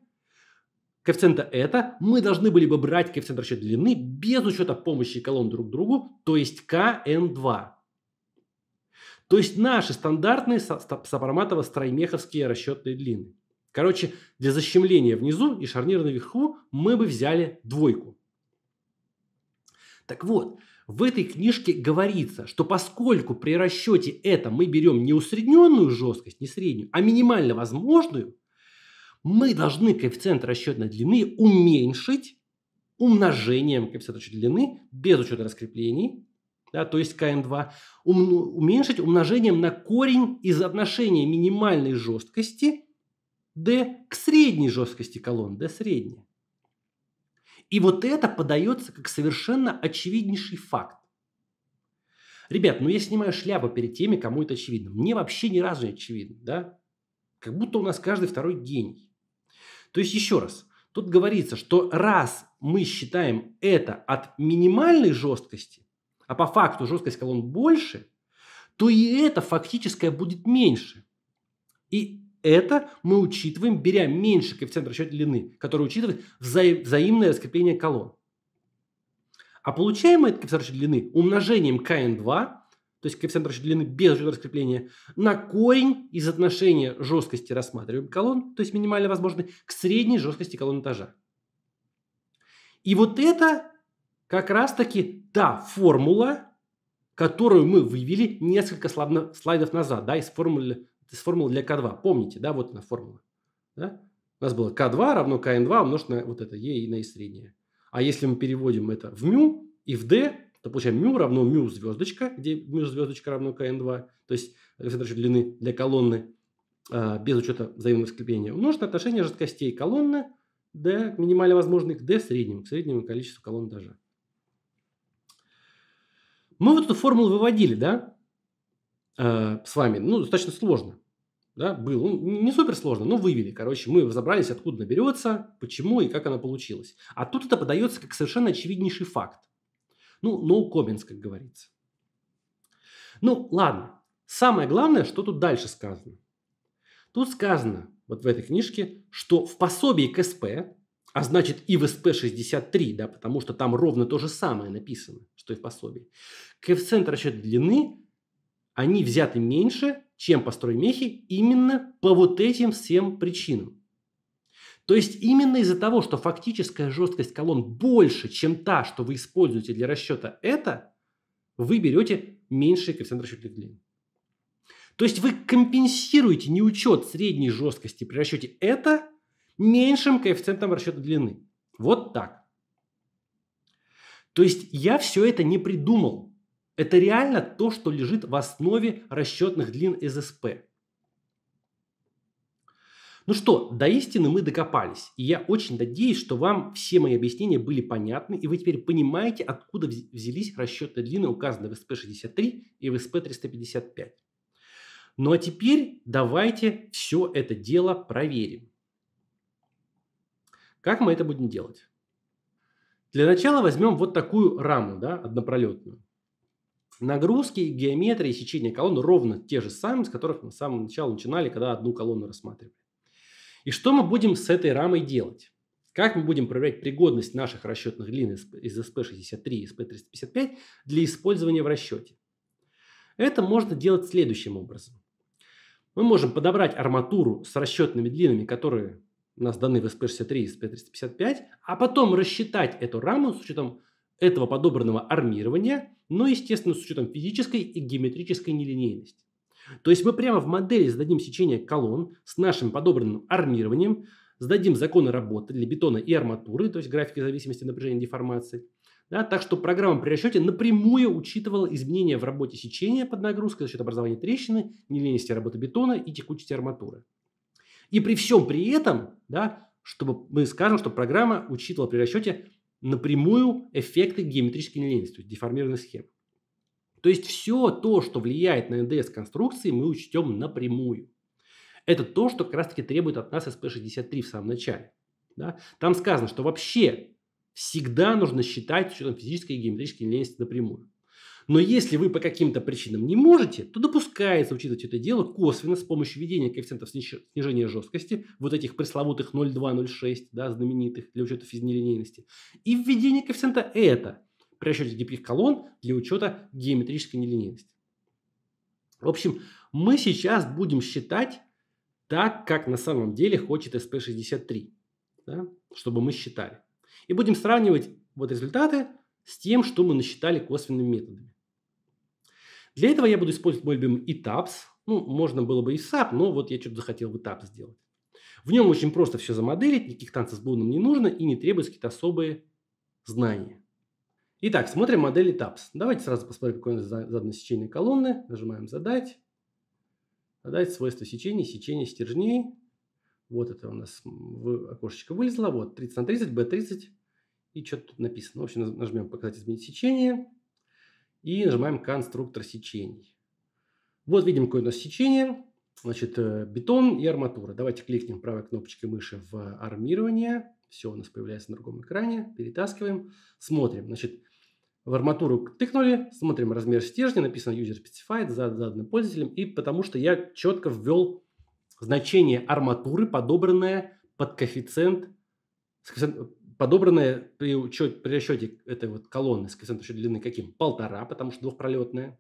коэффициента это мы должны были бы брать коэффициент расчета длины без учета помощи колонн друг другу, то есть kn2. То есть наши стандартные Сапараматова строймеховские расчетные длины. Короче, для защемления внизу и шарнира наверху мы бы взяли двойку. Так вот, в этой книжке говорится, что поскольку при расчете это мы берем не усредненную жесткость, не среднюю, а минимально возможную, мы должны коэффициент расчетной длины уменьшить умножением коэффициента расчетной длины без учета раскреплений да, то есть КМ2, ум, уменьшить умножением на корень из отношения минимальной жесткости D к средней жесткости колонн, D средняя. И вот это подается как совершенно очевиднейший факт. Ребят, ну я снимаю шляпу перед теми, кому это очевидно. Мне вообще ни разу не очевидно, да? Как будто у нас каждый второй гений. То есть еще раз, тут говорится, что раз мы считаем это от минимальной жесткости, а по факту жесткость колонн больше, то и это фактическое будет меньше. И это мы учитываем, беря меньше коэффициент расчета длины, который учитывает вза- взаимное раскрепление колонн. А получаем этот коэффициент расчета длины умножением kn2, то есть коэффициент расчета длины без раскрепления, на корень из отношения жесткости рассматриваемых колонн, то есть минимально возможной, к средней жесткости колонн этажа. И вот это как раз-таки та формула, которую мы вывели несколько слайдов назад, да, из формулы, из формулы для К2. Помните, да, вот она формула. Да? У нас было К2 равно КН2 умножить на вот это Е и на И среднее. А если мы переводим это в μ и в D, то получаем μ равно μ звездочка, где μ звездочка равно КН2, то есть концентрация длины для колонны а, без учета взаимного скрепления, умножить на отношение жесткостей колонны до минимально возможных, D среднему, к среднему количеству колонн даже. Мы вот эту формулу выводили, да, э, с вами, ну, достаточно сложно, да, был, ну, не супер сложно, но вывели, короче, мы разобрались, откуда она берется, почему и как она получилась. А тут это подается как совершенно очевиднейший факт. Ну, no comments, как говорится. Ну, ладно. Самое главное, что тут дальше сказано. Тут сказано, вот в этой книжке, что в пособии к СП, а значит и в СП-63, да, потому что там ровно то же самое написано, что в пособии. Коэффициент расчета длины, они взяты меньше, чем по строймехе, именно по вот этим всем причинам. То есть именно из-за того, что фактическая жесткость колонн больше, чем та, что вы используете для расчета это, вы берете меньший коэффициент расчета длины. То есть вы компенсируете неучет средней жесткости при расчете это меньшим коэффициентом расчета длины. Вот так. То есть я все это не придумал. Это реально то, что лежит в основе расчетных длин ССП. Ну что, до истины мы докопались. И я очень надеюсь, что вам все мои объяснения были понятны, и вы теперь понимаете, откуда взялись расчетные длины, указанные в СП-63 и в СП-355. Ну а теперь давайте все это дело проверим. Как мы это будем делать? Для начала возьмем вот такую раму, да, однопролетную. Нагрузки, геометрия и сечение колонн ровно те же самые, с которых мы с самого начала начинали, когда одну колонну рассматривали. И что мы будем с этой рамой делать? Как мы будем проверять пригодность наших расчетных длин из SP63 и SP355 для использования в расчете? Это можно делать следующим образом. Мы можем подобрать арматуру с расчетными длинами, которые нас даны в SP63 и SP355, а потом рассчитать эту раму с учетом этого подобранного армирования, но, естественно, с учетом физической и геометрической нелинейности. То есть мы прямо в модели зададим сечение колонн с нашим подобранным армированием, зададим законы работы для бетона и арматуры, то есть графики зависимости напряжения деформации. Да, так что программа при расчете напрямую учитывала изменения в работе сечения под нагрузкой за счет образования трещины, нелинейности работы бетона и текучести арматуры. И при всем при этом, да, чтобы мы скажем, что программа учитывала при расчете напрямую эффекты геометрической нелинейности, то есть деформированных схем. То есть все то, что влияет на НДС конструкции, мы учтем напрямую. Это то, что как раз таки требует от нас SP63 в самом начале. Да? Там сказано, что вообще всегда нужно считать с учетом физической и геометрической нелинейности напрямую. Но если вы по каким-то причинам не можете, то допускается учитывать это дело косвенно с помощью введения коэффициентов снижения жесткости, вот этих пресловутых 0,2-0,6, да, знаменитых для учета физнелинейности, и введение коэффициента это при расчете гибких колонн для учета геометрической нелинейности. В общем, мы сейчас будем считать так, как на самом деле хочет SP63, да, чтобы мы считали. И будем сравнивать вот результаты с тем, что мы насчитали косвенными методами. Для этого я буду использовать мой любимый ETAPS. Ну, можно было бы и SAP, но вот я что-то захотел в ETAPS сделать. В нем очень просто все замоделить, никаких танцев с бубном не нужно и не требуются какие-то особые знания. Итак, смотрим модель ETAPS. Давайте сразу посмотрим, какое у нас задано сечение колонны. Нажимаем «Задать». Задать свойства сечения, сечения стержней. Вот это у нас в окошечко вылезло. Вот 30 на 30, B30. И что тут написано. В общем, нажмем «Показать изменить сечение» и нажимаем конструктор сечений. Вот видим, какое у нас сечение. Значит, э, бетон и арматура. Давайте кликнем правой кнопочкой мыши в армирование. Все у нас появляется на другом экране. Перетаскиваем. Смотрим. Значит, в арматуру тыкнули, смотрим размер стержня, написано user specified, задан пользователем, и потому что я четко ввел значение арматуры, подобранное под коэффициент, подобранная при, учете, при расчете этой вот колонны с коэффициентом длины каким? Полтора, потому что двухпролетная.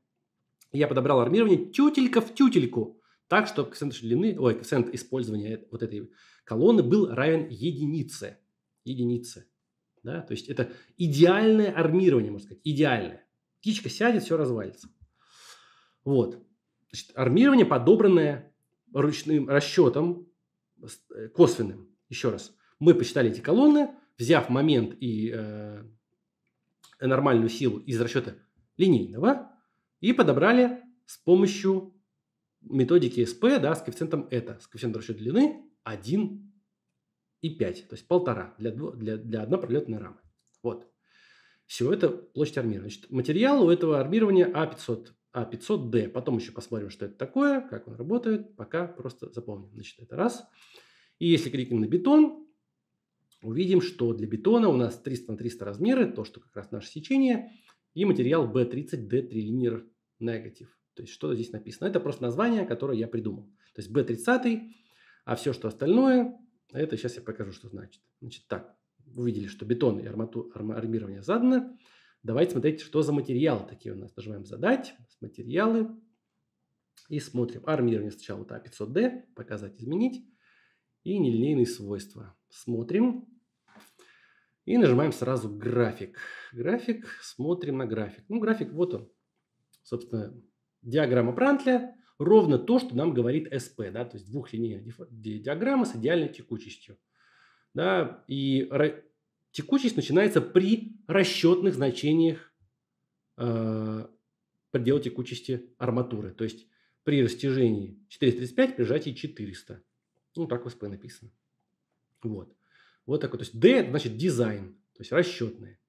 Я подобрал армирование тютелька в тютельку, так, чтобы коэффициент длины, ой, коэффициент использования вот этой колонны был равен единице. Единице. Да? То есть это идеальное армирование, можно сказать, идеальное. Птичка сядет, все развалится. Вот. Значит, армирование, подобранное ручным расчетом э, косвенным. Еще раз. Мы посчитали эти колонны, взяв момент и э, нормальную силу из расчета линейного, и подобрали с помощью методики СП да, с коэффициентом это, с коэффициентом расчета длины 1 и 5, то есть полтора для, для, для одной пролетной рамы. Вот. Все это площадь армирования. Значит, материал у этого армирования А500, А500D. Потом еще посмотрим, что это такое, как он работает. Пока просто запомним. Значит, это раз. И если кликнем на бетон, увидим, что для бетона у нас 300 на 300 размеры, то, что как раз наше сечение, и материал B30D3 линер негатив. То есть что здесь написано. Это просто название, которое я придумал. То есть B30, а все, что остальное, это сейчас я покажу, что значит. Значит так, увидели, что бетон и армату, армирование задано. Давайте смотреть, что за материалы такие у нас. Нажимаем «Задать», «Материалы» и смотрим. Армирование сначала это а 500D, «Показать», «Изменить» и нелинейные свойства. Смотрим. И нажимаем сразу график. График, смотрим на график. Ну, график вот он. Собственно, диаграмма Прантля ровно то, что нам говорит СП, да, то есть двухлинейная диаграмма с идеальной текучестью. Да, и текучесть начинается при расчетных значениях э, предела текучести арматуры. То есть при растяжении 435 при сжатии 400. Ну, так в СП написано. Вот. Вот такой. То есть D – значит дизайн, то есть расчетное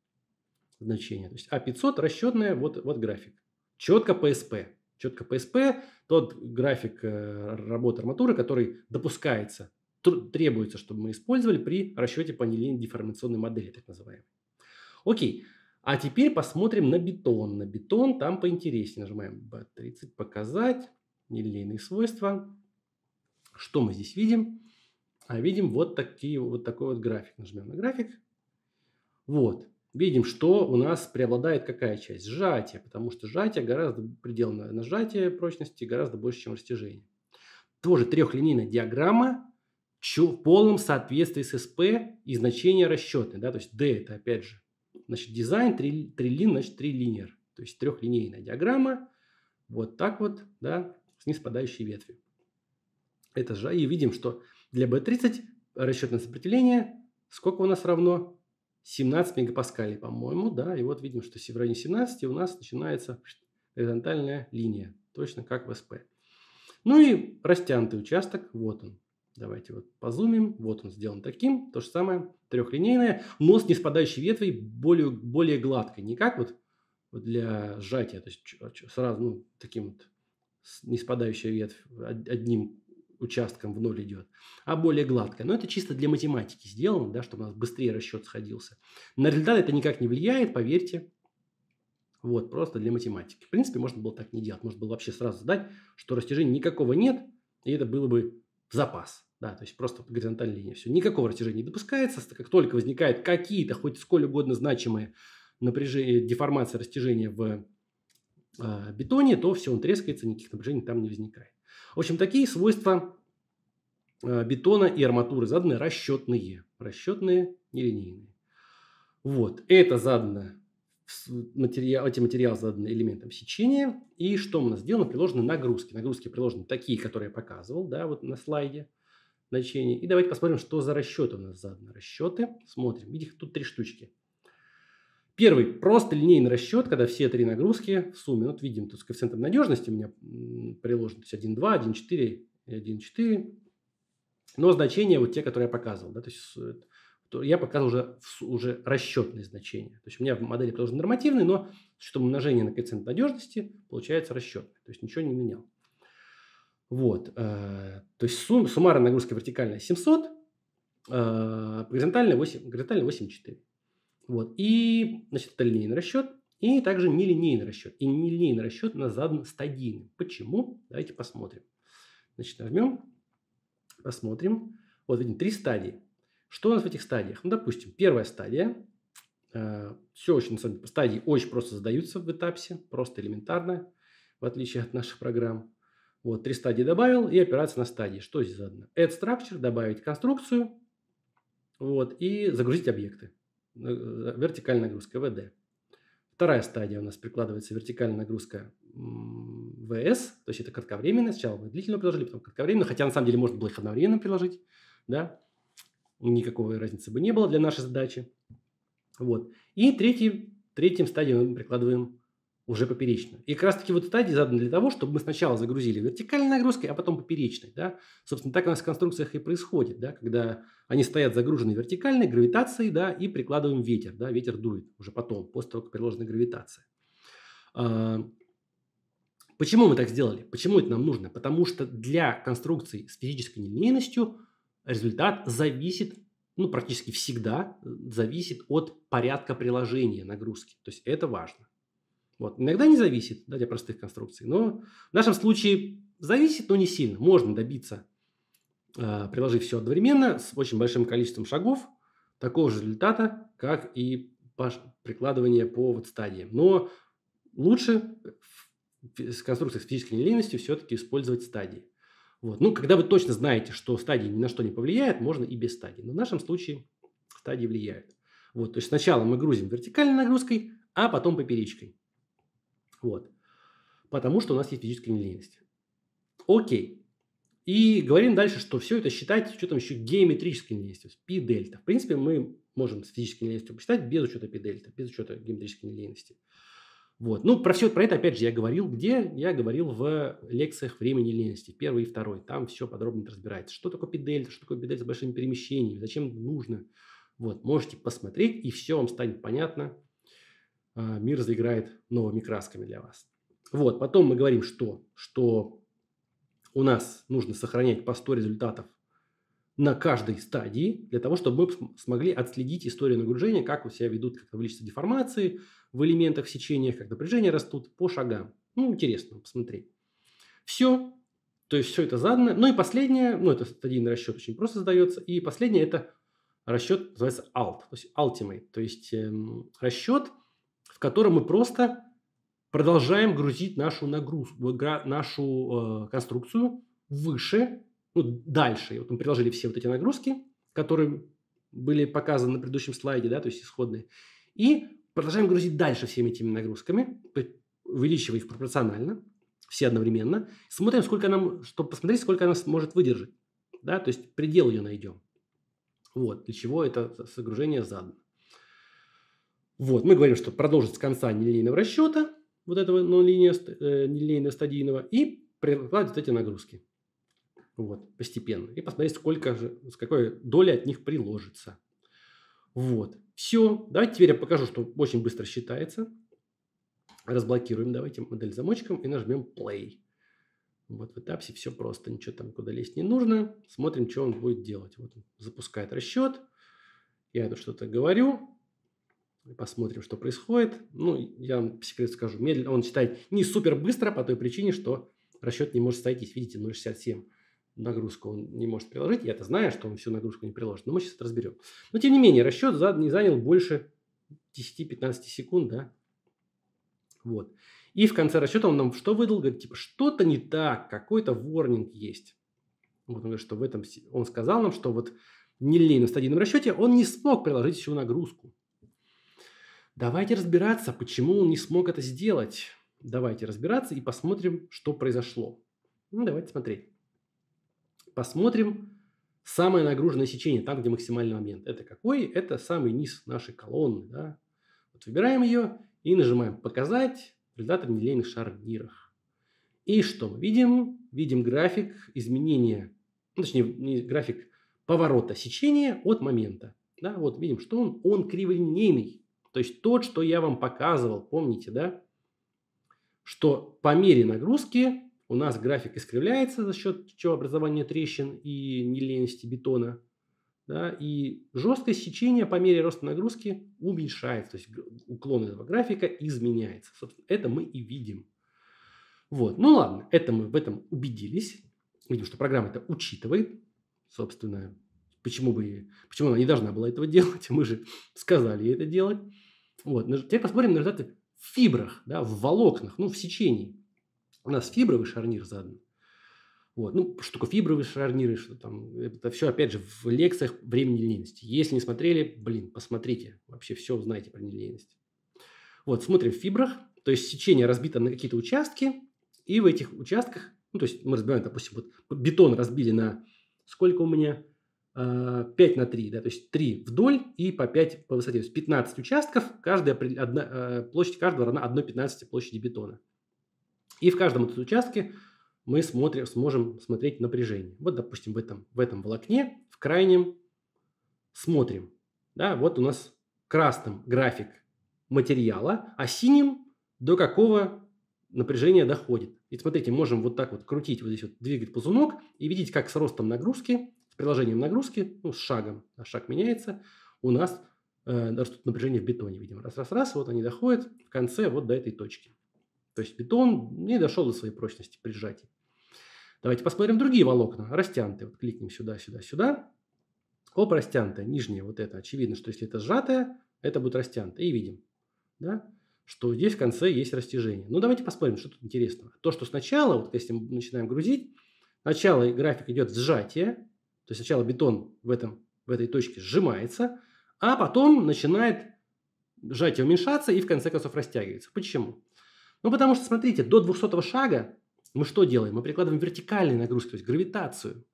значение. То есть А500 – расчетное, вот, вот график. Четко ПСП. Четко ПСП – тот график э, работы арматуры, который допускается, требуется, чтобы мы использовали при расчете по нелинейной деформационной модели, так называемой. Окей. А теперь посмотрим на бетон. На бетон там поинтереснее. Нажимаем B30 «Показать», нелинейные свойства. Что мы здесь видим? А видим вот, такие, вот такой вот график. Нажмем на график. Вот. Видим, что у нас преобладает какая часть? Сжатие, потому что сжатие гораздо, предел на, сжатие прочности гораздо больше, чем растяжение. Тоже трехлинейная диаграмма в полном соответствии с СП и значение расчетное. Да? То есть D это опять же значит, дизайн, три, три лин, значит, три То есть трехлинейная диаграмма. Вот так вот, да, с ниспадающей ветвью это же и видим, что для B30 расчетное сопротивление сколько у нас равно? 17 мегапаскалей, по-моему, да. И вот видим, что в районе 17 у нас начинается горизонтальная линия, точно как в СП. Ну и растянутый участок, вот он. Давайте вот позумим. Вот он сделан таким. То же самое, трехлинейное, но с неспадающей ветвой более, более гладкой. Не как вот, для сжатия, то есть сразу ну, таким вот неспадающая ветвь одним участком в ноль идет, а более гладкая. Но это чисто для математики сделано, да, чтобы у нас быстрее расчет сходился. На результат это никак не влияет, поверьте. Вот, просто для математики. В принципе, можно было так не делать. Можно было вообще сразу задать, что растяжения никакого нет, и это было бы запас. Да, то есть просто горизонтальная линия. Все, никакого растяжения не допускается. Как только возникают какие-то, хоть сколь угодно значимые напряжения, э, деформация растяжения в э, бетоне, то все, он трескается, никаких напряжений там не возникает. В общем, такие свойства э, бетона и арматуры заданы расчетные. Расчетные, нелинейные. Вот, это задано, материал, эти материалы заданы элементом сечения. И что у нас сделано? Приложены нагрузки. Нагрузки приложены такие, которые я показывал, да, вот на слайде значения. И давайте посмотрим, что за расчеты у нас заданы. Расчеты, смотрим. Видите, тут три штучки. Первый – просто линейный расчет, когда все три нагрузки в сумме, ну, вот видим, тут с коэффициентом надежности у меня приложено, то есть 1,2, 1,4 и 1,4. Но значения вот те, которые я показывал, да, то есть э, я показывал уже, уже расчетные значения. То есть у меня в модели тоже нормативные, но с учетом умножения на коэффициент надежности получается расчетный. То есть ничего не менял. Вот. Э, то есть сумма суммарная нагрузка вертикальная 700, э, горизонтальная 8, горизонтальная 8,4. Вот. И, значит, это линейный расчет. И также нелинейный расчет. И нелинейный расчет на нас задан стадийным. Почему? Давайте посмотрим. Значит, нажмем, посмотрим. Вот видим три стадии. Что у нас в этих стадиях? Ну, допустим, первая стадия. Э, все очень, на самом деле, стадии очень просто задаются в этапсе, просто элементарно, в отличие от наших программ. Вот, три стадии добавил и операция на стадии. Что здесь задано? Add structure, добавить конструкцию, вот, и загрузить объекты. Э, вертикальная нагрузка ВД. Вторая стадия у нас прикладывается вертикальная нагрузка ВС, то есть это кратковременно, сначала мы длительную приложили, потом кратковременно, хотя на самом деле можно было их одновременно приложить, да, никакой разницы бы не было для нашей задачи. Вот. И третий, третьим стадией мы прикладываем уже поперечную. И как раз таки вот стадии заданы для того, чтобы мы сначала загрузили вертикальной нагрузкой, а потом поперечной. Да? Собственно, так у нас в конструкциях и происходит, да? когда они стоят загружены вертикальной гравитацией да, и прикладываем ветер. Да? Ветер дует уже потом, после того, как приложена гравитация. А, почему мы так сделали? Почему это нам нужно? Потому что для конструкций с физической нелинейностью результат зависит ну, практически всегда э, зависит от порядка приложения нагрузки. То есть это важно. Вот. Иногда не зависит да, для простых конструкций. Но в нашем случае зависит, но не сильно. Можно добиться, э, а, приложив все одновременно, с очень большим количеством шагов, такого же результата, как и прикладывание по вот стадиям. Но лучше с конструкциях с физической нелинейностью все-таки использовать стадии. Вот. Ну, когда вы точно знаете, что стадии ни на что не повлияют, можно и без стадии. Но в нашем случае стадии влияют. Вот, то есть сначала мы грузим вертикальной нагрузкой, а потом поперечкой. Вот. Потому что у нас есть физическая нелинейность. Окей. И говорим дальше, что все это считать с учетом еще геометрической нелинейности, то есть пи дельта. В принципе, мы можем с физической нелинейностью посчитать без учета пи дельта, без учета геометрической нелинейности. Вот. Ну, про все про это, опять же, я говорил где? Я говорил в лекциях времени нелинейности, первый и второй. Там все подробно разбирается. Что такое педельта, что такое педельта с большими перемещениями, зачем нужно. Вот, можете посмотреть, и все вам станет понятно а, мир заиграет новыми красками для вас. Вот, потом мы говорим, что, что у нас нужно сохранять по 100 результатов на каждой стадии, для того, чтобы мы смогли отследить историю нагружения, как у себя ведут, как увеличится деформации в элементах сечения, как напряжения растут по шагам. Ну, интересно посмотреть. Все. То есть все это задано. Ну и последнее, ну это стадийный расчет очень просто задается. И последнее это расчет называется ALT, то есть Ultimate, то есть эм, расчет – котором мы просто продолжаем грузить нашу нагрузку, нашу э, конструкцию выше, ну, дальше. вот мы приложили все вот эти нагрузки, которые были показаны на предыдущем слайде, да, то есть исходные. И продолжаем грузить дальше всеми этими нагрузками, увеличивая их пропорционально, все одновременно. Смотрим, сколько нам, чтобы посмотреть, сколько она сможет выдержать. Да, то есть предел ее найдем. Вот, для чего это согружение задано. Вот, мы говорим, что продолжить с конца нелинейного расчета, вот этого э, нелинейно-стадийного, и прикладывать эти нагрузки. Вот, постепенно. И посмотреть, сколько же, с какой долей от них приложится. Вот. Все. Давайте теперь я покажу, что очень быстро считается. Разблокируем, давайте, модель замочком и нажмем play. Вот в этапсе все просто, ничего там куда лезть не нужно. Смотрим, что он будет делать. Вот он запускает расчет. Я тут что-то говорю, Посмотрим, что происходит. Ну, я вам по секрету скажу. Медленно он считает не супер быстро по той причине, что расчет не может сойтись. Видите, 0,67 нагрузку он не может приложить. я это знаю, что он всю нагрузку не приложит. Но мы сейчас это разберем. Но, тем не менее, расчет не занял больше 10-15 секунд, да. Вот. И в конце расчета он нам что выдал? Говорит, типа, что-то не так, какой-то ворнинг есть. Вот он говорит, что в этом... Он сказал нам, что вот в нелинейном стадийном расчете он не смог приложить всю нагрузку. Давайте разбираться, почему он не смог это сделать. Давайте разбираться и посмотрим, что произошло. Ну, давайте смотреть. Посмотрим самое нагруженное сечение, там, где максимальный момент. Это какой? Это самый низ нашей колонны. Да? Вот выбираем ее и нажимаем «Показать» результаты в нелинейных шарнирах. И что мы видим? Видим график изменения, ну, точнее, не график поворота сечения от момента. Да, вот видим, что он, он криволинейный. То есть тот, что я вам показывал, помните, да? Что по мере нагрузки у нас график искривляется за счет чего образования трещин и нелености бетона. Да, и жесткость сечения по мере роста нагрузки уменьшается. То есть уклон этого графика изменяется. Собственно, это мы и видим. Вот. Ну ладно, это мы в этом убедились. Видим, что программа это учитывает. Собственно, Почему бы почему она не должна была этого делать? Мы же сказали ей это делать. Вот. Теперь посмотрим на результаты в фибрах, да, в волокнах, ну, в сечении. У нас фибровый шарнир задан. Вот. Ну, штука фибровые шарниры, что там. Это все, опять же, в лекциях времени нелинейности. Если не смотрели, блин, посмотрите. Вообще все узнаете про нелинейность. Вот, смотрим в фибрах. То есть сечение разбито на какие-то участки. И в этих участках, ну, то есть мы разбиваем, допустим, вот бетон разбили на сколько у меня – 5 э, на 3, да, то есть 3 вдоль и по 5 по высоте. То есть 15 участков, каждая, одна, э, площадь каждого равна 1,15 площади бетона. И в каждом этом участке мы смотрим, сможем смотреть напряжение. Вот, допустим, в этом, в этом волокне, в крайнем, смотрим. Да, вот у нас красным график материала, а синим до какого напряжения доходит. И смотрите, можем вот так вот крутить, вот здесь вот двигать ползунок и видеть, как с ростом нагрузки приложением нагрузки, ну, с шагом, а шаг меняется, у нас э, растут напряжения в бетоне, видимо. Раз-раз-раз, вот они доходят в конце вот до этой точки. То есть бетон не дошел до своей прочности при сжатии. Давайте посмотрим другие волокна, растянутые. Вот кликнем сюда, сюда, сюда. Оп, растянутая, нижняя вот это. Очевидно, что если это сжатое, это будет растянутая. И видим, да, что здесь в конце есть растяжение. Ну, давайте посмотрим, что тут интересного. То, что сначала, вот если мы начинаем грузить, сначала график идет сжатие, то есть сначала бетон в, этом, в этой точке сжимается, а потом начинает сжатие уменьшаться и в конце концов растягивается. Почему? Ну, потому что, смотрите, до 200 шага мы что делаем? Мы прикладываем вертикальные нагрузки, то есть гравитацию.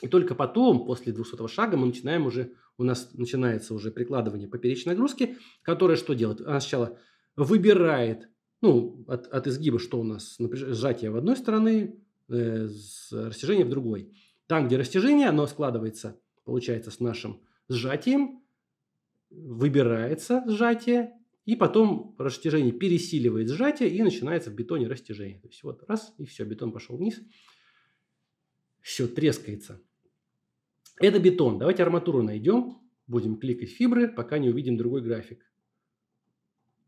И только потом, после 200 шага, мы начинаем уже, у нас начинается уже прикладывание поперечной нагрузки, которая что делает? Она сначала выбирает, ну, от, от изгиба, что у нас сжатие в одной стороны, э, растяжение в другой. Там, где растяжение, оно складывается, получается, с нашим сжатием, выбирается сжатие, и потом растяжение пересиливает сжатие, и начинается в бетоне растяжение. То есть вот раз, и все, бетон пошел вниз. Все трескается. Это бетон. Давайте арматуру найдем. Будем кликать фибры, пока не увидим другой график.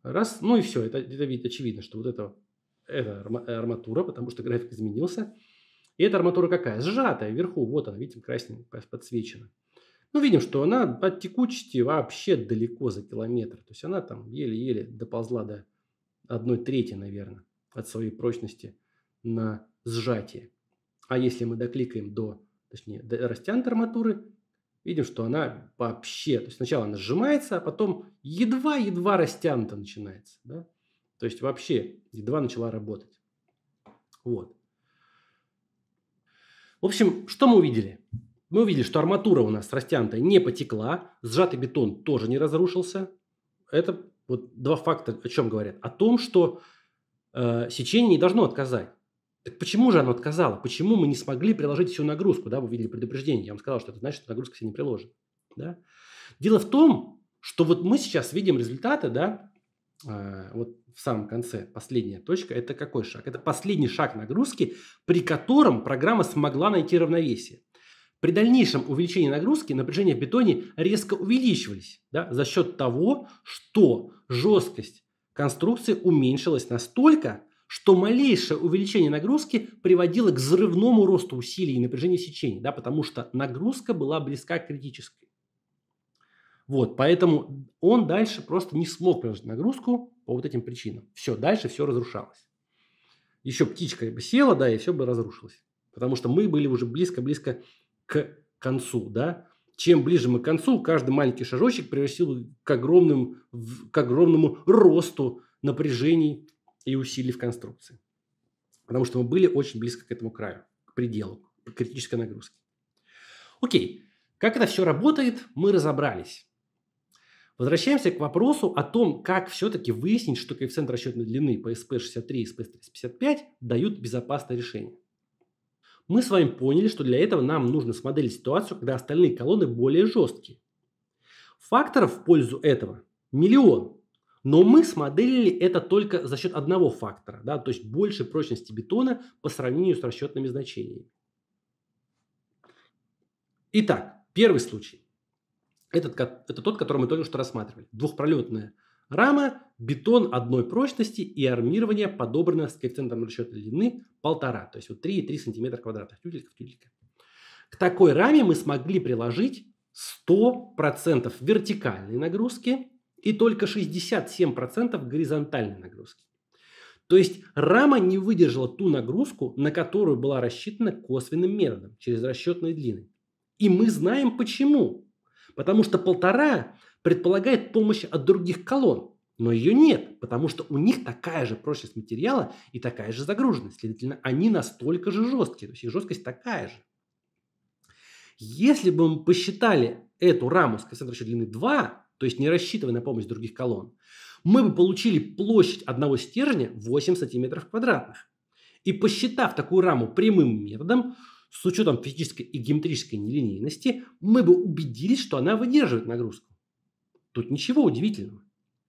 Раз, ну и все. Это, это ведь очевидно, что вот это, это арматура, потому что график изменился. И эта арматура какая? Сжатая вверху, вот она, видите, красненькая подсвечена. Ну, видим, что она от текучести вообще далеко за километр. То есть она там еле-еле доползла до одной трети, наверное, от своей прочности на сжатие. А если мы докликаем до, точнее, до растянутой арматуры, видим, что она вообще, то есть сначала она сжимается, а потом едва-едва растянута начинается. Да? То есть вообще едва начала работать. Вот. В общем, что мы увидели? Мы увидели, что арматура у нас растянутая не потекла, сжатый бетон тоже не разрушился. Это вот два факта о чем говорят? О том, что э, сечение не должно отказать. Так почему же оно отказало? Почему мы не смогли приложить всю нагрузку? Да, вы видели предупреждение. Я вам сказал, что это значит, что нагрузка себе не приложена. Да? Дело в том, что вот мы сейчас видим результаты, да, Э, вот в самом конце, последняя точка, это какой шаг? Это последний шаг нагрузки, при котором программа смогла найти равновесие. При дальнейшем увеличении нагрузки напряжения в бетоне резко увеличивались да, за счет того, что жесткость конструкции уменьшилась настолько, что малейшее увеличение нагрузки приводило к взрывному росту усилий и напряжения сечений, да, потому что нагрузка была близка к критической. Вот, поэтому он дальше просто не смог приложить нагрузку по вот этим причинам. Все, дальше все разрушалось. Еще птичка бы села, да, и все бы разрушилось. Потому что мы были уже близко-близко к концу, да. Чем ближе мы к концу, каждый маленький шажочек превратил к, огромным, к огромному росту напряжений и усилий в конструкции. Потому что мы были очень близко к этому краю, к пределу, к критической нагрузке. Окей, как это все работает, мы разобрались. Возвращаемся к вопросу о том, как все-таки выяснить, что коэффициент расчетной длины по SP63 и SP355 дают безопасное решение. Мы с вами поняли, что для этого нам нужно смотреть ситуацию, когда остальные колонны более жесткие. Факторов в пользу этого миллион. Но мы смоделили это только за счет одного фактора, да, то есть больше прочности бетона по сравнению с расчетными значениями. Итак, первый случай. Этот, это тот, который мы только что рассматривали. Двухпролетная рама, бетон одной прочности и армирование подобрано с коэффициентом расчета длины полтора, то есть вот 3,3 см квадратных, тютелька в К такой раме мы смогли приложить 100% вертикальной нагрузки и только 67% горизонтальной нагрузки. То есть рама не выдержала ту нагрузку, на которую была рассчитана косвенным методом через расчетные длины. И мы знаем почему. Потому что полтора предполагает помощь от других колонн, но ее нет, потому что у них такая же прочность материала и такая же загруженность. Следовательно, они настолько же жесткие, то есть их жесткость такая же. Если бы мы посчитали эту раму с концентрацией длины 2, то есть не рассчитывая на помощь других колонн, мы бы получили площадь одного стержня 8 сантиметров квадратных. И посчитав такую раму прямым методом, с учетом физической и геометрической нелинейности мы бы убедились, что она выдерживает нагрузку. Тут ничего удивительного.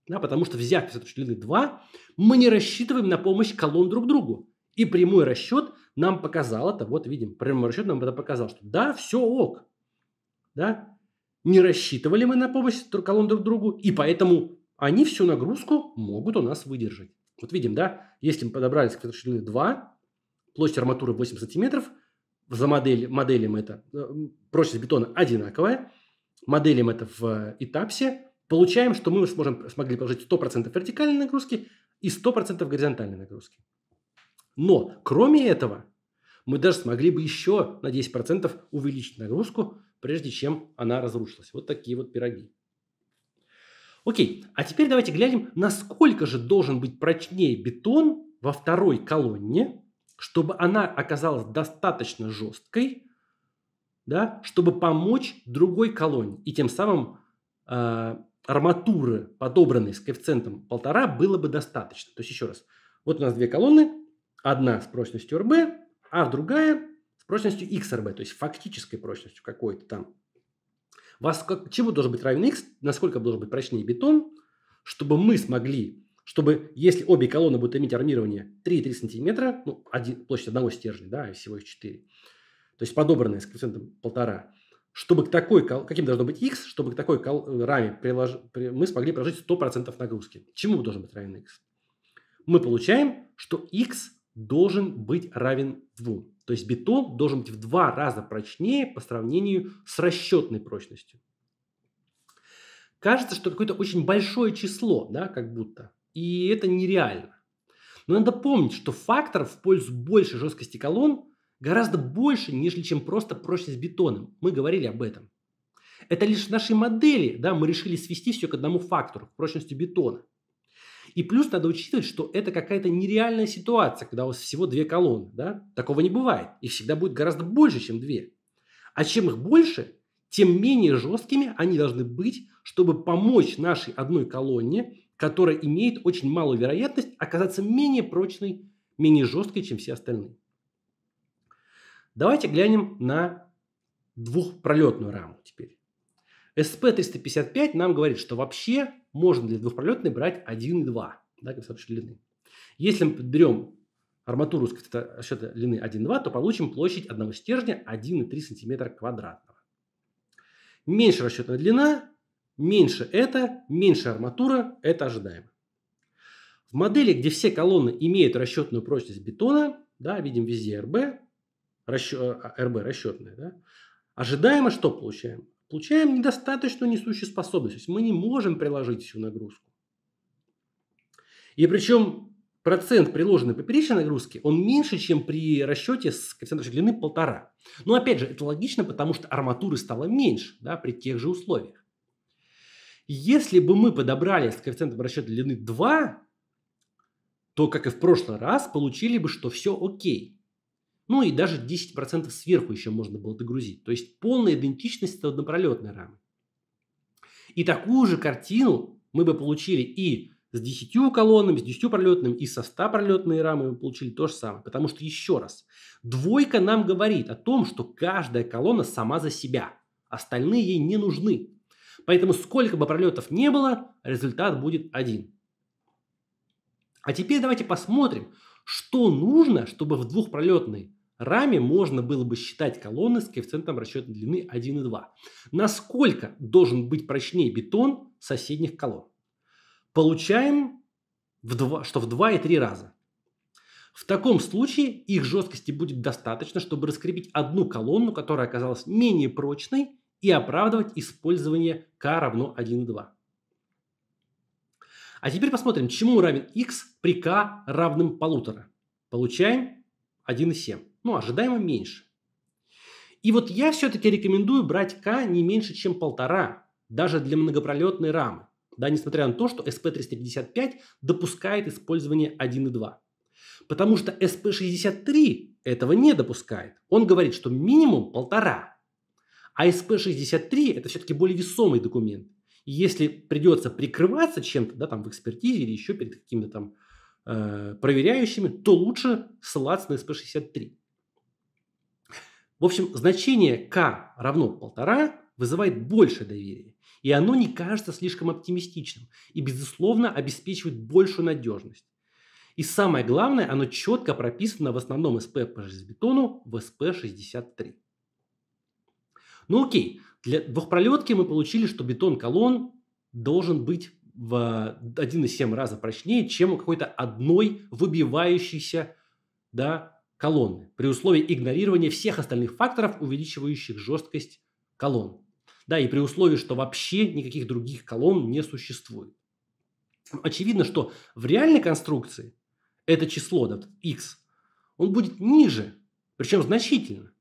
Да, потому что взяв пересадочную длины 2, мы не рассчитываем на помощь колонн друг другу. И прямой расчет нам показал это. Вот видим, прямой расчет нам это показал, что да, все ок. Да? Не рассчитывали мы на помощь колонн друг другу, и поэтому они всю нагрузку могут у нас выдержать. Вот видим, да, если мы подобрались к длины 2, площадь арматуры 8 сантиметров, за модель, моделям это э, прочность бетона одинаковая, моделям это в этапсе, получаем, что мы сможем, смогли положить 100% вертикальной нагрузки и 100% горизонтальной нагрузки. Но, кроме этого, мы даже смогли бы еще на 10% увеличить нагрузку, прежде чем она разрушилась. Вот такие вот пироги. Окей, а теперь давайте глянем, насколько же должен быть прочнее бетон во второй колонне, чтобы она оказалась достаточно жесткой, да, чтобы помочь другой колонне И тем самым э, арматуры, подобранной с коэффициентом полтора, было бы достаточно. То есть еще раз, вот у нас две колонны, одна с прочностью РБ, а другая с прочностью XRB, то есть фактической прочностью какой-то там. Вас как, чему должен быть равен X, насколько должен быть прочнее бетон, чтобы мы смогли чтобы, если обе колонны будут иметь армирование 3,3 см, ну, один, площадь одного стержня, да, всего их 4, то есть подобранные с коэффициентом 1,5, чтобы к такой, каким должно быть x, чтобы к такой э, раме прилож... мы смогли приложить 100% нагрузки. Чему должен быть равен x? Мы получаем, что x должен быть равен 2. То есть бетон должен быть в два раза прочнее по сравнению с расчетной прочностью. Кажется, что какое-то очень большое число, да, как будто. И это нереально. Но надо помнить, что фактор в пользу большей жесткости колонн гораздо больше, нежели чем просто прочность бетона. Мы говорили об этом. Это лишь в нашей модели, да, мы решили свести все к одному фактору, к прочности бетона. И плюс надо учитывать, что это какая-то нереальная ситуация, когда у вас всего две колонны, да? Такого не бывает. Их всегда будет гораздо больше, чем две. А чем их больше, тем менее жесткими они должны быть, чтобы помочь нашей одной колонне которая имеет очень малую вероятность оказаться менее прочной, менее жесткой, чем все остальные. Давайте глянем на двухпролетную раму теперь. СП-355 нам говорит, что вообще можно для двухпролетной брать 1 и 2 да, концентрирующей длины. Если мы берем арматуру с счета длины 1,2, то получим площадь одного стержня 1,3 см квадратного. Меньше расчетная длина Меньше это, меньше арматура, это ожидаемо. В модели, где все колонны имеют расчетную прочность бетона, да, видим везде РБ, расчет, а, РБ расчетная, да, ожидаемо что получаем? Получаем недостаточную несущую способность, то есть мы не можем приложить всю нагрузку. И причем процент приложенной поперечной нагрузки, он меньше, чем при расчете с коэффициентом длины полтора. Но опять же, это логично, потому что арматуры стало меньше да, при тех же условиях. Если бы мы подобрали с коэффициентом расчета длины 2, то, как и в прошлый раз, получили бы, что все окей. Ну и даже 10% сверху еще можно было догрузить. То есть полная идентичность однопролетной рамы. И такую же картину мы бы получили и с 10 колоннами, с 10 пролетным и со 100 пролетной рамы мы получили то же самое. Потому что, еще раз, двойка нам говорит о том, что каждая колонна сама за себя. Остальные ей не нужны. Поэтому сколько бы пролетов не было, результат будет один. А теперь давайте посмотрим, что нужно, чтобы в двухпролетной раме можно было бы считать колонны с коэффициентом расчетной длины 1,2. Насколько должен быть прочнее бетон соседних колонн? Получаем, в 2, что в 2 и 3 раза. В таком случае их жесткости будет достаточно, чтобы раскрепить одну колонну, которая оказалась менее прочной, и оправдывать использование k равно 1,2. А теперь посмотрим, чему равен x при k равным полутора. Получаем 1,7. Ну, ожидаемо меньше. И вот я все-таки рекомендую брать k не меньше, чем полтора, даже для многопролетной рамы. Да, несмотря на то, что SP355 допускает использование 1,2. Потому что SP63 этого не допускает. Он говорит, что минимум полтора. А СП-63 это все-таки более весомый документ. И если придется прикрываться чем-то, да, там в экспертизе или еще перед какими-то там э, проверяющими, то лучше ссылаться на СП-63. В общем, значение К равно полтора вызывает больше доверия, и оно не кажется слишком оптимистичным и, безусловно, обеспечивает большую надежность. И самое главное, оно четко прописано в основном СП по железобетону в СП-63. Ну окей, для двухпролетки мы получили, что бетон колонн должен быть в 1,7 э, раза прочнее, чем у какой-то одной выбивающейся да, колонны, при условии игнорирования всех остальных факторов, увеличивающих жесткость колонн. Да, и при условии, что вообще никаких других колонн не существует. Очевидно, что в реальной конструкции это число, да, x, он будет ниже, причем значительно.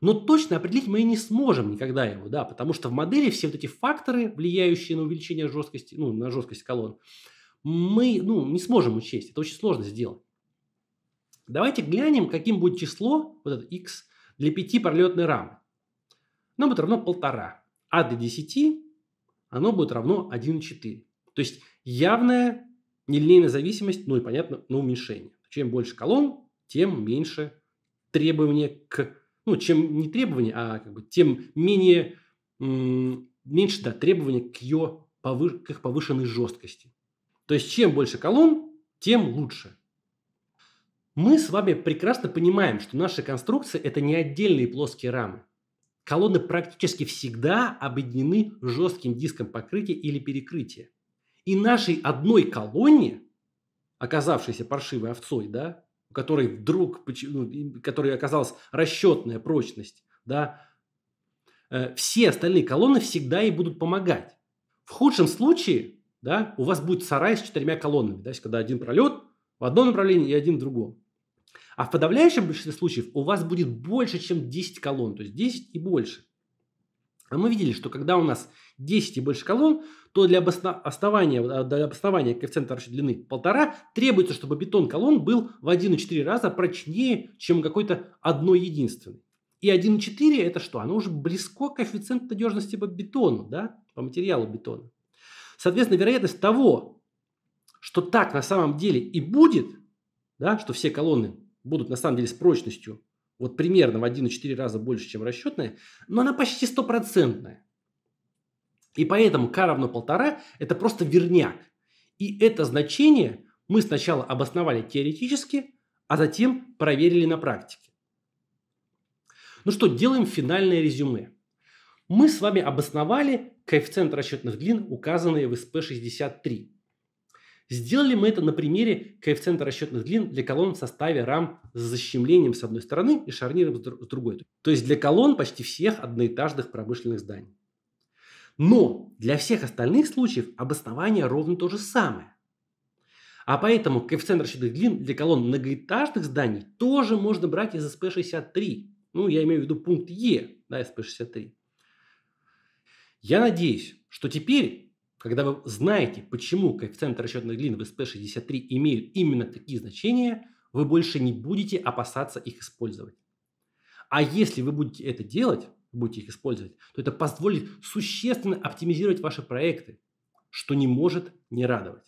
Но точно определить мы и не сможем никогда его, да, потому что в модели все вот эти факторы, влияющие на увеличение жесткости, ну, на жесткость колонн, мы, ну, не сможем учесть. Это очень сложно сделать. Давайте глянем, каким будет число, вот это x, для 5 пролетной рамы. Оно будет равно полтора, А для 10 оно будет равно 1,4. То есть явная нелинейная зависимость, ну и понятно, на уменьшение. Чем больше колонн, тем меньше требования к ну, чем не требования а как бы, тем менее, меньше да, требования к, ее повы- к их повышенной жесткости. То есть, чем больше колонн, тем лучше. Мы с вами прекрасно понимаем, что наши конструкции – это не отдельные плоские рамы. Колонны практически всегда объединены жестким диском покрытия или перекрытия. И нашей одной колонне, оказавшейся паршивой овцой, да, которой вдруг, ну, которой оказалась расчетная прочность, да, э, все остальные колонны всегда ей будут помогать. В худшем случае, да, у вас будет сарай с четырьмя колоннами, да, когда один пролет в одном направлении и один в другом. А в подавляющем большинстве случаев у вас будет больше, чем 10 колонн, то есть 10 и больше. А мы видели, что когда у нас 10 и больше колонн, то для обоснования, э, для обоснования коэффициента рабочей длины полтора требуется, чтобы бетон колонн был в 1,4 раза прочнее, чем какой-то одной единственный. И 1,4 это что? Оно уже близко к коэффициенту надежности по бетону, да? по материалу бетона. Соответственно, вероятность того, что так на самом деле и будет, да, что все колонны будут на самом деле с прочностью вот примерно в 1,4 раза больше, чем расчетная, но она почти стопроцентная. И поэтому k равно 1,5 – это просто верняк. И это значение мы сначала обосновали теоретически, а затем проверили на практике. Ну что, делаем финальное резюме. Мы с вами обосновали коэффициент расчетных длин, указанные в СП-63. Сделали мы это на примере коэффициента расчетных длин для колонн в составе рам с защемлением с одной стороны и шарниром с другой. То есть для колонн почти всех одноэтажных промышленных зданий. Но для всех остальных случаев обоснование ровно то же самое. А поэтому коэффициент расчетных длин для колонн многоэтажных зданий тоже можно брать из СП-63. Ну, я имею в виду пункт Е, да, СП-63. Я надеюсь, что теперь когда вы знаете, почему коэффициенты расчетных длин в SP63 имеют именно такие значения, вы больше не будете опасаться их использовать. А если вы будете это делать, будете их использовать, то это позволит существенно оптимизировать ваши проекты, что не может не радовать.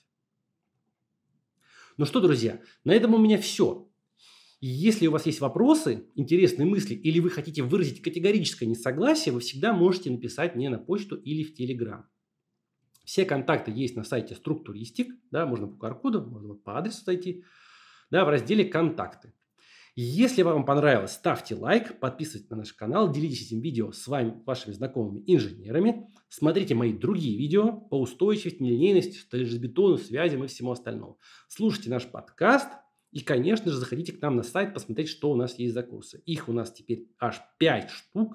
Ну что, друзья, на этом у меня все. Если у вас есть вопросы, интересные мысли или вы хотите выразить категорическое несогласие, вы всегда можете написать мне на почту или в Телеграм. Все контакты есть на сайте структуристик, да, можно по QR-коду, можно по адресу зайти, да, в разделе «Контакты». Если вам понравилось, ставьте лайк, подписывайтесь на наш канал, делитесь этим видео с вами, вашими знакомыми инженерами, смотрите мои другие видео по устойчивости, нелинейности, железобетону, связям и всему остальному. Слушайте наш подкаст и, конечно же, заходите к нам на сайт посмотреть, что у нас есть за курсы. Их у нас теперь аж 5 штук,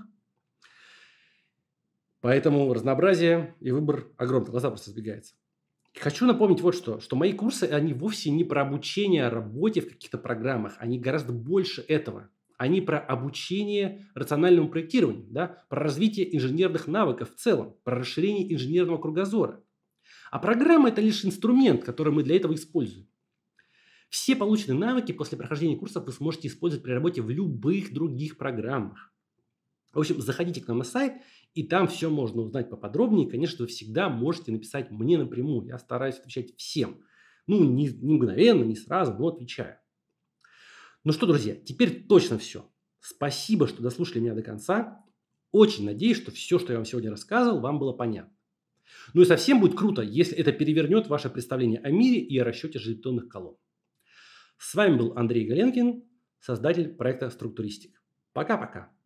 Поэтому разнообразие и выбор огромный, глаза просто сбегаются. Хочу напомнить вот что, что мои курсы, они вовсе не про обучение работе в каких-то программах, они гораздо больше этого. Они про обучение рациональному проектированию, да? про развитие инженерных навыков в целом, про расширение инженерного кругозора. А программа – это лишь инструмент, который мы для этого используем. Все полученные навыки после прохождения курсов вы сможете использовать при работе в любых других программах. В общем, заходите к нам на сайт и там все можно узнать поподробнее. Конечно, вы всегда можете написать мне напрямую. Я стараюсь отвечать всем. Ну, не, не мгновенно, не сразу, но отвечаю. Ну что, друзья, теперь точно все. Спасибо, что дослушали меня до конца. Очень надеюсь, что все, что я вам сегодня рассказывал, вам было понятно. Ну и совсем будет круто, если это перевернет ваше представление о мире и о расчете железобетонных колонн. С вами был Андрей Галенкин, создатель проекта «Структуристик». Пока-пока.